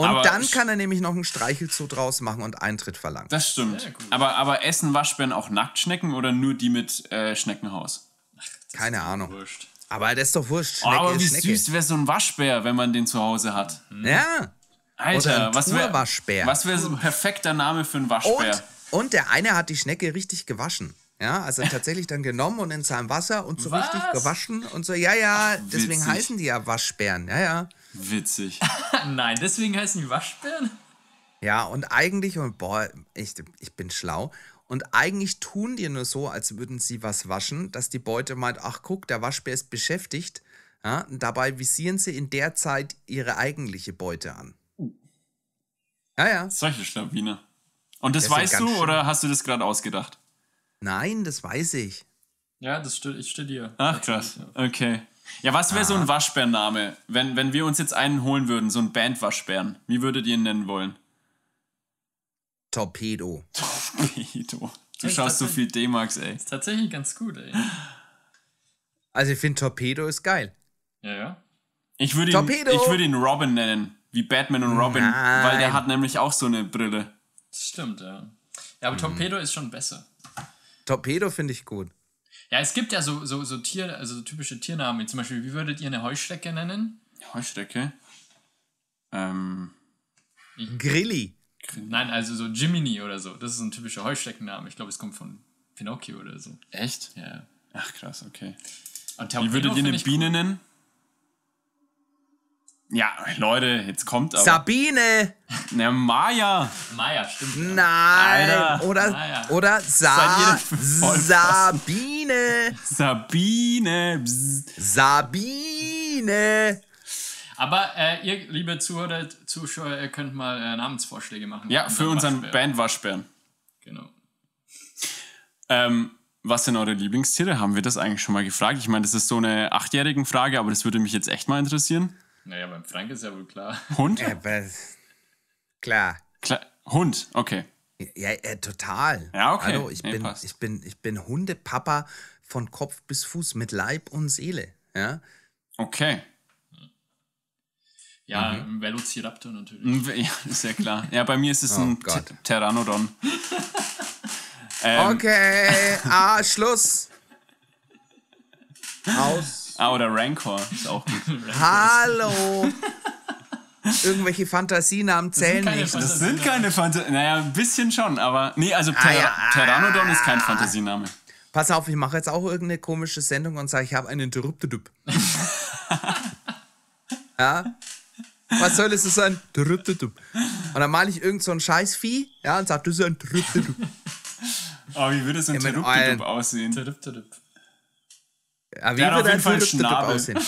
Und aber dann kann er nämlich noch einen Streichelzoo draus machen und Eintritt verlangen. Das stimmt. Ja, aber, aber essen Waschbären auch Nacktschnecken oder nur die mit äh, Schneckenhaus? Ach, Keine Ahnung. Wurscht. Aber das ist doch wurscht. Schnecke oh, aber wie Schnecke. süß wäre so ein Waschbär, wenn man den zu Hause hat. Mhm. Ja. Alter, was wäre was wäre so ein perfekter Name für einen Waschbär? Und, und, der eine hat die Schnecke richtig gewaschen. Ja, also tatsächlich dann genommen und in seinem Wasser und so was? richtig gewaschen und so. Ja, ja, Ach, deswegen heißen die ja Waschbären. Ja, ja. Witzig. Nein, deswegen heißen die Waschbären? Ja, und eigentlich, und boah, ich, ich bin schlau. Und eigentlich tun die nur so, als würden sie was waschen, dass die Beute meint, ach guck, der Waschbär ist beschäftigt. Ja, dabei visieren sie in der Zeit ihre eigentliche Beute an. Uh. Ja, ja. Solche Schlawine. Und das, das weißt du oder hast du das gerade ausgedacht? Nein, das weiß ich. Ja, das st ich studiere. Ach krass, okay. Ja, was wäre ah. so ein Waschbärname, wenn, wenn wir uns jetzt einen holen würden, so ein Bandwaschbären? Wie würdet ihr ihn nennen wollen? Torpedo. Torpedo. Du ja, schaust so viel D-Max, ey. Ist tatsächlich ganz gut, ey. Also ich finde Torpedo ist geil. Ja, ja. Ich würde ihn, würd ihn Robin nennen, wie Batman und Robin, Nein. weil der hat nämlich auch so eine Brille. Das stimmt, ja. Ja, aber mhm. Torpedo ist schon besser. Torpedo finde ich gut. Ja, es gibt ja so, so, so Tier, also so typische Tiernamen. Zum Beispiel, wie würdet ihr eine Heuschrecke nennen? Heuschrecke? Ähm. Grilli. Nein, also so Jiminy oder so. Das ist ein typischer Heuschreckenname. Ich glaube, es kommt von Pinocchio oder so. Echt? Ja. Ach krass, okay. wie würdet ihr eine Biene cool. nennen? Ja, Leute, jetzt kommt aber. Sabine! Na, Maya! Maya, stimmt. Nein! Alter. Oder, Maya. oder Sa Sabine! Sabine! Psst. Sabine! Aber äh, ihr, liebe Zuhörer, Zuschauer, ihr könnt mal äh, Namensvorschläge machen. Ja, für unseren Band Waschbären. Genau. Ähm, was sind eure Lieblingstiere? Haben wir das eigentlich schon mal gefragt? Ich meine, das ist so eine achtjährigen Frage, aber das würde mich jetzt echt mal interessieren. Naja, beim Frank ist ja wohl klar. Hund? Ja, klar. klar. Hund, okay. Ja, ja, äh, total. Ja, okay. Hallo, ich, nee, bin, ich, bin, ich bin Hundepapa von Kopf bis Fuß mit Leib und Seele. Ja? Okay. Ja, mhm. ein Velociraptor natürlich. Ja, ist ja klar. Ja, bei mir ist es oh ein Gott. Pteranodon. ähm. Okay, ah, Schluss. Aus. Ah, oder Rancor ist auch gut. Hallo! Irgendwelche Fantasienamen zählen das nicht. Das sind keine Fantasienamen. Naja, ein bisschen schon, aber. Nee, also Ter ah, ja. Pteranodon ist kein Fantasiename. Pass auf, ich mache jetzt auch irgendeine komische Sendung und sage, ich habe einen Drübdüb. ja? Was soll es sein? Drübdüb. Und dann male ich irgendein so Scheißvieh, ja, und sage, das ist ein Drübdüb. Oh, wie würde so ein Terruptedup aussehen? Terruptedup. Aber wie wird ein Verrückter aussehen?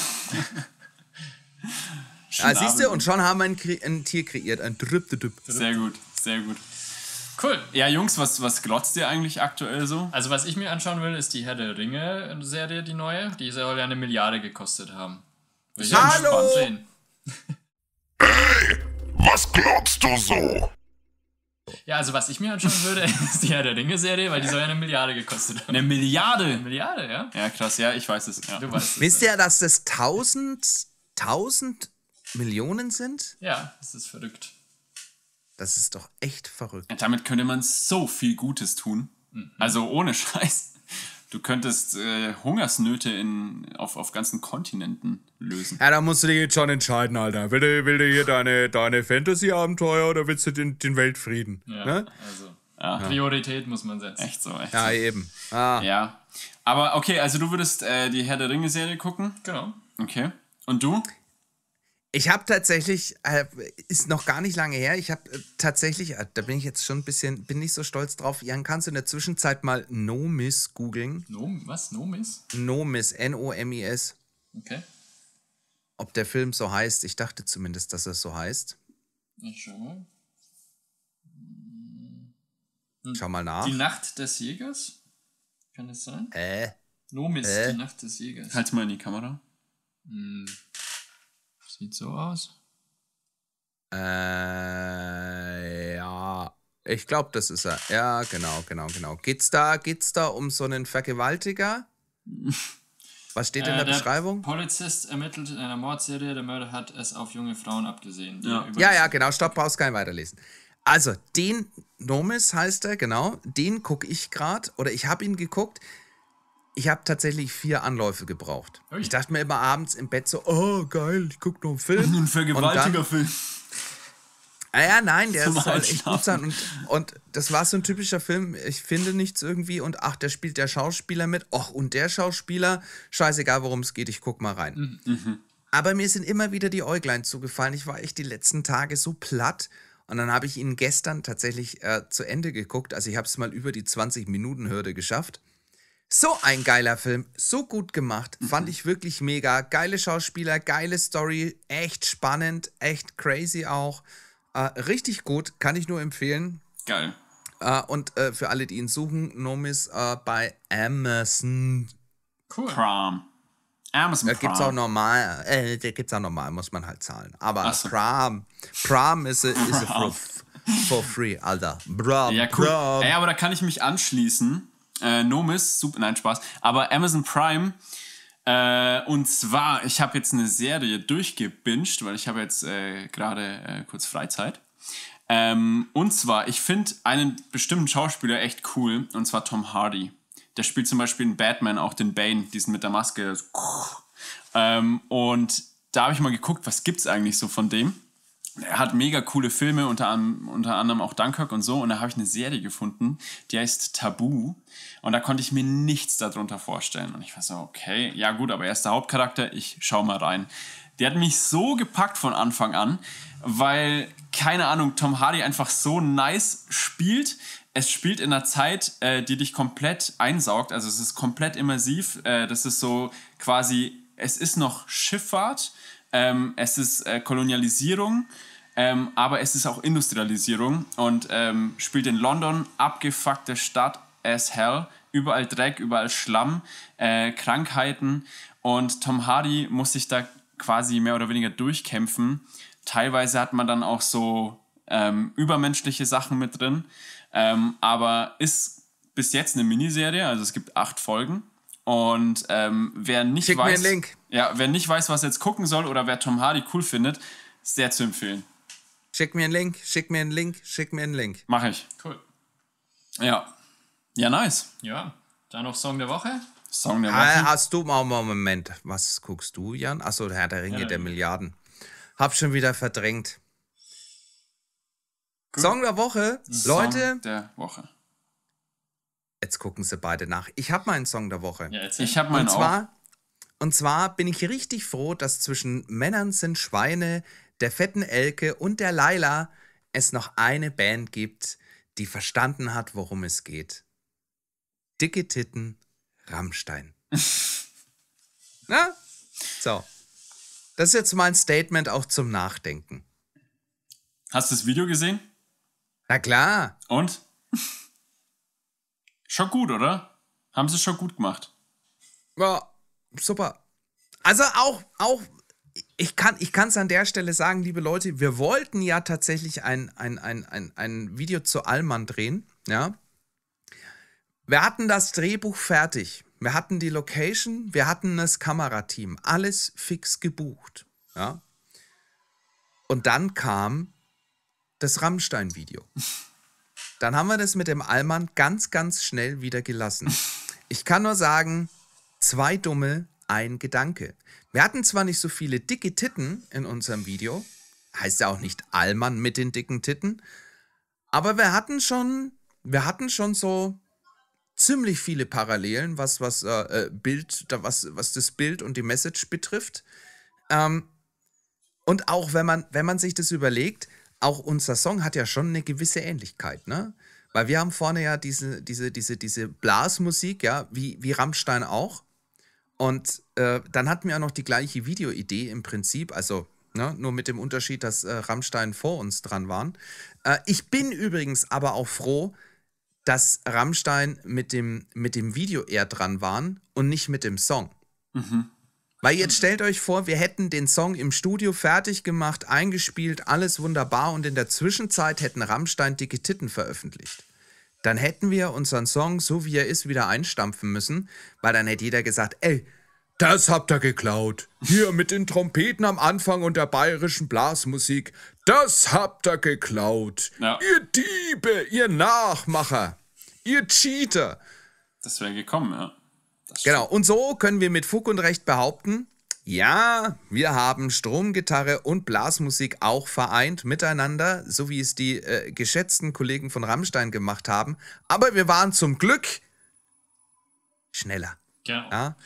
ah, siehst du, und schon haben wir ein, ein Tier kreiert, ein Drüptedup. Sehr gut, sehr gut. Cool. Ja, Jungs, was, was glotzt ihr eigentlich aktuell so? Also, was ich mir anschauen will, ist die Herr der Ringe-Serie, die neue. Die soll ja eine Milliarde gekostet haben. Will ich Hallo! Sehen. Hey, was glotzt du so? Ja, also was ich mir anschauen würde, ist die Herr der Ringe-Serie, weil die soll ja eine Milliarde gekostet haben. Eine Milliarde? Eine Milliarde, ja. Ja, krass, ja, ich weiß es. Ja. Du weißt es, Wisst ihr, ja, dass das 1000, 1000 Millionen sind? Ja, das ist verrückt. Das ist doch echt verrückt. Ja, damit könnte man so viel Gutes tun. Mhm. Also ohne Scheiß. Du könntest äh, Hungersnöte in, auf, auf ganzen Kontinenten lösen. Ja, da musst du dich jetzt schon entscheiden, Alter. Will du, will du hier deine, deine Fantasy-Abenteuer oder willst du den, den Weltfrieden? Ja, ne? also. Ja. Priorität muss man setzen. Echt so, echt Ja, eben. Ah. Ja. Aber okay, also du würdest äh, die Herr der Ringe-Serie gucken? Genau. Okay. Und du? Ich habe tatsächlich, äh, ist noch gar nicht lange her, ich habe äh, tatsächlich, äh, da bin ich jetzt schon ein bisschen, bin nicht so stolz drauf. Jan, kannst du in der Zwischenzeit mal Nomis googeln? No, was? Nomis? Nomis, N-O-M-I-S. Okay. Ob der Film so heißt, ich dachte zumindest, dass er so heißt. Ich schau mal. Hm. Schau mal nach. Die Nacht des Jägers? Kann das sein? Äh. Nomis, äh. die Nacht des Jägers. Halt mal in die Kamera. Hm. Sieht so aus. Äh, ja. Ich glaube, das ist er. Ja, genau, genau, genau. Geht's da, geht's da um so einen Vergewaltiger? Was steht äh, in der, der, Beschreibung? Polizist ermittelt in einer Mordserie, der Mörder hat es auf junge Frauen abgesehen. Ja, ja, ja, genau. Stopp, brauchst kein weiterlesen. Also, den Nomis heißt er, genau, den gucke ich gerade oder ich habe ihn geguckt ich habe tatsächlich vier Anläufe gebraucht. Ich dachte mir immer abends im Bett so, oh geil, ich gucke noch einen Film. Ein vergewaltiger Film. Naja, ah nein, der Zum soll halt Einschlafen. echt gut sein. Und, und, das war so ein typischer Film, ich finde nichts irgendwie. Und ach, da spielt der Schauspieler mit. Och, und der Schauspieler, scheißegal, worum es geht, ich guck mal rein. Mhm. mhm. Aber mir sind immer wieder die Äuglein zugefallen. Ich war echt die letzten Tage so platt. Und dann habe ich ihn gestern tatsächlich äh, zu Ende geguckt. Also ich habe es mal über die 20-Minuten-Hürde geschafft. So ein geiler Film, so gut gemacht, fand ich wirklich mega. Geile Schauspieler, geile Story, echt spannend, echt crazy auch. Äh, richtig gut, kann ich nur empfehlen. Geil. Äh, und äh, für alle, die ihn suchen, Nomis äh, bei Amazon cool. Prime. Amazon Prime. Da gibt's auch normal, äh, da gibt's auch normal, muss man halt zahlen. Aber Ach so. Prime, Prime ist is for, for free, Alter. Bra, ja, cool. Bra. Ey, aber da kann ich mich anschließen äh, Nomis, super, nein, Spaß, aber Amazon Prime. Äh, und zwar, ich habe jetzt eine Serie durchgebinged, weil ich habe jetzt äh, gerade äh, kurz Freizeit. Ähm, und zwar, ich finde einen bestimmten Schauspieler echt cool, und zwar Tom Hardy. Der spielt zum Beispiel in Batman auch den Bane, diesen mit der Maske. ähm, und da habe ich mal geguckt, was gibt es eigentlich so von dem er hat mega coole Filme, unter, unter anderem auch Dunkirk und so. Und da habe ich eine Serie gefunden, die heißt Tabu. Und da konnte ich mir nichts darunter vorstellen. Und ich war so, okay, ja gut, aber er ist der Hauptcharakter, ich schau mal rein. Der hat mich so gepackt von Anfang an, weil, keine Ahnung, Tom Hardy einfach so nice spielt. Es spielt in einer Zeit, äh, die dich komplett einsaugt. Also es ist komplett immersiv. Äh, das ist so quasi, es ist noch Schifffahrt ähm, es ist äh, Kolonialisierung, ähm, aber es ist auch Industrialisierung und ähm, spielt in London, abgefuckte Stadt as hell, überall Dreck, überall Schlamm, äh, Krankheiten und Tom Hardy muss sich da quasi mehr oder weniger durchkämpfen. Teilweise hat man dann auch so ähm, übermenschliche Sachen mit drin, ähm, aber ist bis jetzt eine Miniserie, also es gibt acht Folgen und ähm, wer nicht Schick weiß, ja, wer nicht weiß, was jetzt gucken soll oder wer Tom Hardy cool findet, sehr zu empfehlen. Schick mir einen Link, schick mir einen Link, schick mir einen Link. Mach ich. Cool. Ja. Ja, nice. Ja. Dann noch Song der Woche. Song der ah, Woche. hast du mal einen Moment. Was guckst du, Jan? Achso, Herr der Ringe ja, der Milliarden. Hab schon wieder verdrängt. Gut. Song der Woche. Song Leute. Der Woche. Jetzt gucken sie beide nach. Ich habe meinen Song der Woche. Ja, ich habe meinen und zwar, auch. Und zwar bin ich richtig froh, dass zwischen Männern sind Schweine, der fetten Elke und der Laila es noch eine Band gibt, die verstanden hat, worum es geht. Dicke Titten, Rammstein. Na? So. Das ist jetzt mein Statement auch zum Nachdenken. Hast du das Video gesehen? Na klar. Und? Schon gut, oder? Haben sie schon gut gemacht. Ja, super. Also auch, auch ich kann es an der Stelle sagen, liebe Leute, wir wollten ja tatsächlich ein, ein, ein, ein, ein Video zu Allmann drehen. Ja? Wir hatten das Drehbuch fertig. Wir hatten die Location, wir hatten das Kamerateam. Alles fix gebucht. Ja? Und dann kam das Rammstein-Video. Dann haben wir das mit dem Allmann ganz, ganz schnell wieder gelassen. Ich kann nur sagen, zwei Dumme, ein Gedanke. Wir hatten zwar nicht so viele dicke Titten in unserem Video, heißt ja auch nicht Allmann mit den dicken Titten, aber wir hatten schon, wir hatten schon so ziemlich viele Parallelen, was, was äh, äh Bild, was, was das Bild und die Message betrifft. Ähm, und auch wenn man, wenn man sich das überlegt, auch unser Song hat ja schon eine gewisse Ähnlichkeit, ne? Weil wir haben vorne ja diese, diese, diese, diese Blasmusik, ja, wie, wie Rammstein auch. Und äh, dann hatten wir ja noch die gleiche Videoidee im Prinzip, also ne, nur mit dem Unterschied, dass äh, Rammstein vor uns dran waren. Äh, ich bin übrigens aber auch froh, dass Rammstein mit dem, mit dem Video eher dran waren und nicht mit dem Song. Mhm. Weil jetzt stellt euch vor, wir hätten den Song im Studio fertig gemacht, eingespielt, alles wunderbar und in der Zwischenzeit hätten Rammstein dicke Titten veröffentlicht. Dann hätten wir unseren Song, so wie er ist, wieder einstampfen müssen, weil dann hätte jeder gesagt, ey, das habt ihr geklaut. Hier mit den Trompeten am Anfang und der bayerischen Blasmusik. Das habt ihr geklaut. Ja. Ihr Diebe, ihr Nachmacher, ihr Cheater. Das wäre gekommen, ja genau, und so können wir mit Fug und Recht behaupten, ja, wir haben Stromgitarre und Blasmusik auch vereint miteinander, so wie es die äh, geschätzten Kollegen von Rammstein gemacht haben. Aber wir waren zum Glück schneller. Genau. Ja?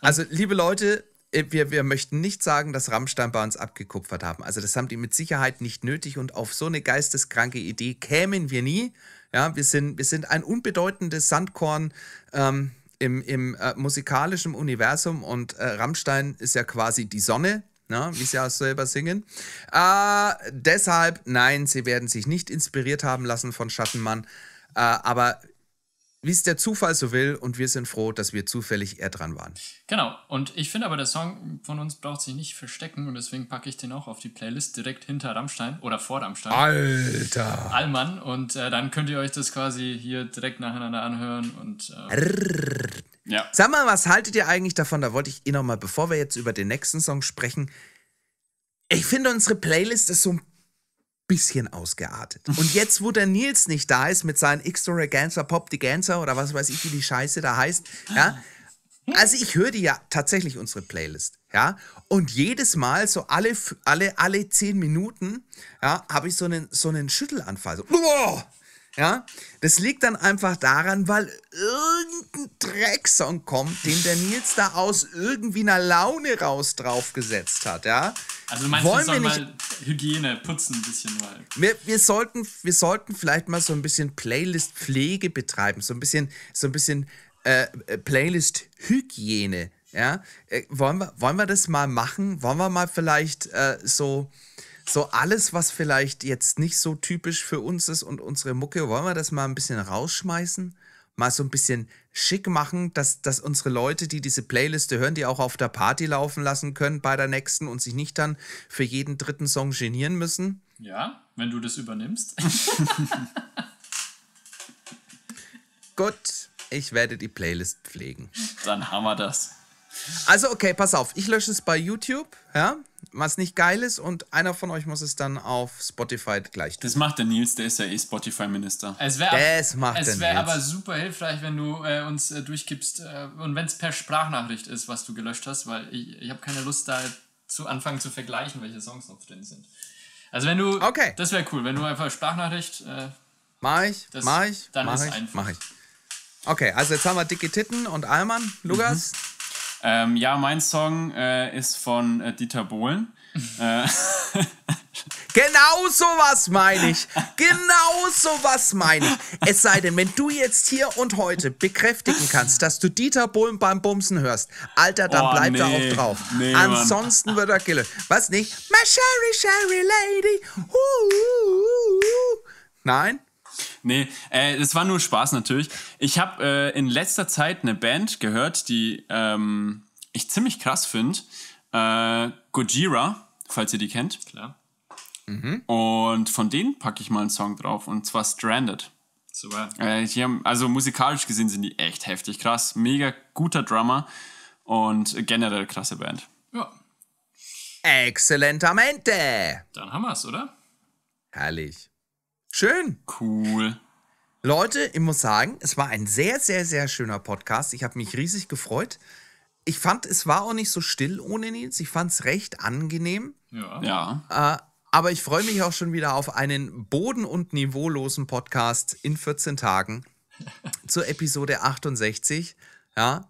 Also, liebe Leute, äh, wir, wir möchten nicht sagen, dass Rammstein bei uns abgekupfert haben. Also, das haben die mit Sicherheit nicht nötig und auf so eine geisteskranke Idee kämen wir nie. Ja, wir sind, wir sind ein unbedeutendes Sandkorn. Ähm, im, im äh, musikalischen Universum und äh, Rammstein ist ja quasi die Sonne, ne, wie sie auch selber singen. Äh, deshalb, nein, sie werden sich nicht inspiriert haben lassen von Schattenmann. Äh, aber wie es der Zufall so will und wir sind froh, dass wir zufällig eher dran waren. Genau, und ich finde aber, der Song von uns braucht sich nicht verstecken und deswegen packe ich den auch auf die Playlist direkt hinter Rammstein oder vor Rammstein. Alter! Allmann und äh, dann könnt ihr euch das quasi hier direkt nacheinander anhören und... Äh, ja. Sag mal, was haltet ihr eigentlich davon? Da wollte ich eh nochmal, bevor wir jetzt über den nächsten Song sprechen, ich finde, unsere Playlist ist so ein bisschen ausgeartet. Und jetzt, wo der Nils nicht da ist mit seinen x Extravaganza Pop the Ganser oder was weiß ich, wie die Scheiße da heißt, ja, also ich höre die ja tatsächlich unsere Playlist, ja, und jedes Mal so alle alle alle zehn Minuten, ja, habe ich so einen so einen Schüttelanfall, so, oh! ja. Das liegt dann einfach daran, weil irgendein Drecksong kommt, den der Nils da aus irgendwie einer Laune raus draufgesetzt hat, ja. Also meinst, Wollen wir mal Hygiene, putzen ein bisschen mal. Wir, wir, sollten, wir sollten vielleicht mal so ein bisschen Playlist-Pflege betreiben, so ein bisschen, so ein bisschen äh, äh, Playlist-Hygiene. Ja? Äh, wollen, wir, wollen wir das mal machen? Wollen wir mal vielleicht äh, so, so alles, was vielleicht jetzt nicht so typisch für uns ist und unsere Mucke, wollen wir das mal ein bisschen rausschmeißen? mal so ein bisschen schick machen, dass, dass unsere Leute, die diese Playliste hören, die auch auf der Party laufen lassen können bei der nächsten und sich nicht dann für jeden dritten Song genieren müssen? Ja, wenn du das übernimmst. Gut, ich werde die Playlist pflegen. Dann haben wir das. Also okay, pass auf, ich lösche es bei YouTube, ja? was nicht geil ist und einer von euch muss es dann auf Spotify gleich tun. Das macht der Nils, der ist ja eh Spotify-Minister. Es wäre wär aber super hilfreich, wenn du äh, uns äh, durchgibst äh, und wenn es per Sprachnachricht ist, was du gelöscht hast, weil ich, ich habe keine Lust, da zu anfangen zu vergleichen, welche Songs noch drin sind. Also wenn du, okay. das wäre cool, wenn du einfach Sprachnachricht. Äh, mach ich, das, mach ich, dann mach ist ich, einfach. mach ich. Okay, also jetzt haben wir dicke Titten und Alman, Lukas. Mhm. Ähm, ja, mein Song äh, ist von äh, Dieter Bohlen. äh. Genau sowas meine ich. Genau sowas meine ich. Es sei denn, wenn du jetzt hier und heute bekräftigen kannst, dass du Dieter Bohlen beim Bumsen hörst, Alter, dann oh, bleib nee, da auch drauf. Nee, Ansonsten Mann. wird er kille. Was nicht? My Sherry Sherry Lady. Uh, uh, uh. Nein? Nee, äh, das war nur Spaß natürlich. Ich habe äh, in letzter Zeit eine Band gehört, die ähm, ich ziemlich krass finde. Äh, Gojira, falls ihr die kennt. Klar. Mhm. Und von denen packe ich mal einen Song drauf und zwar Stranded. Super. Äh, haben, also musikalisch gesehen sind die echt heftig krass. Mega guter Drummer und generell krasse Band. Ja. Exzellentamente! Dann haben wir es, oder? Herrlich. Schön. Cool. Leute, ich muss sagen, es war ein sehr, sehr, sehr schöner Podcast. Ich habe mich riesig gefreut. Ich fand, es war auch nicht so still ohne Nils. Ich fand es recht angenehm. Ja. ja. Äh, aber ich freue mich auch schon wieder auf einen boden- und niveaulosen Podcast in 14 Tagen zur Episode 68. Ja.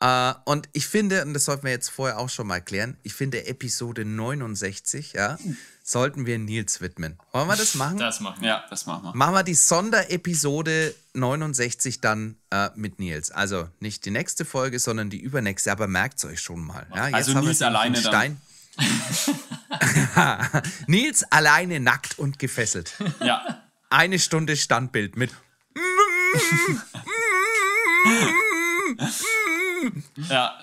Äh, und ich finde, und das sollten wir jetzt vorher auch schon mal klären, ich finde Episode 69, ja, sollten wir Nils widmen. Wollen wir das machen? Das machen wir, ja, das machen wir. Machen wir die Sonderepisode 69 dann uh, mit Nils. Also nicht die nächste Folge, sondern die übernächste, aber merkt es euch schon mal. Ja, also Nils alleine Stein. dann. Nils alleine nackt und gefesselt. Ja. Eine Stunde Standbild mit ja,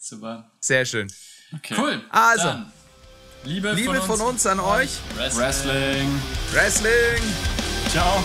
super. Sehr schön. Okay. Cool. Also. Dann. Liebe, Liebe von, uns, von, uns an euch. Wrestling. Wrestling. Wrestling. Ciao.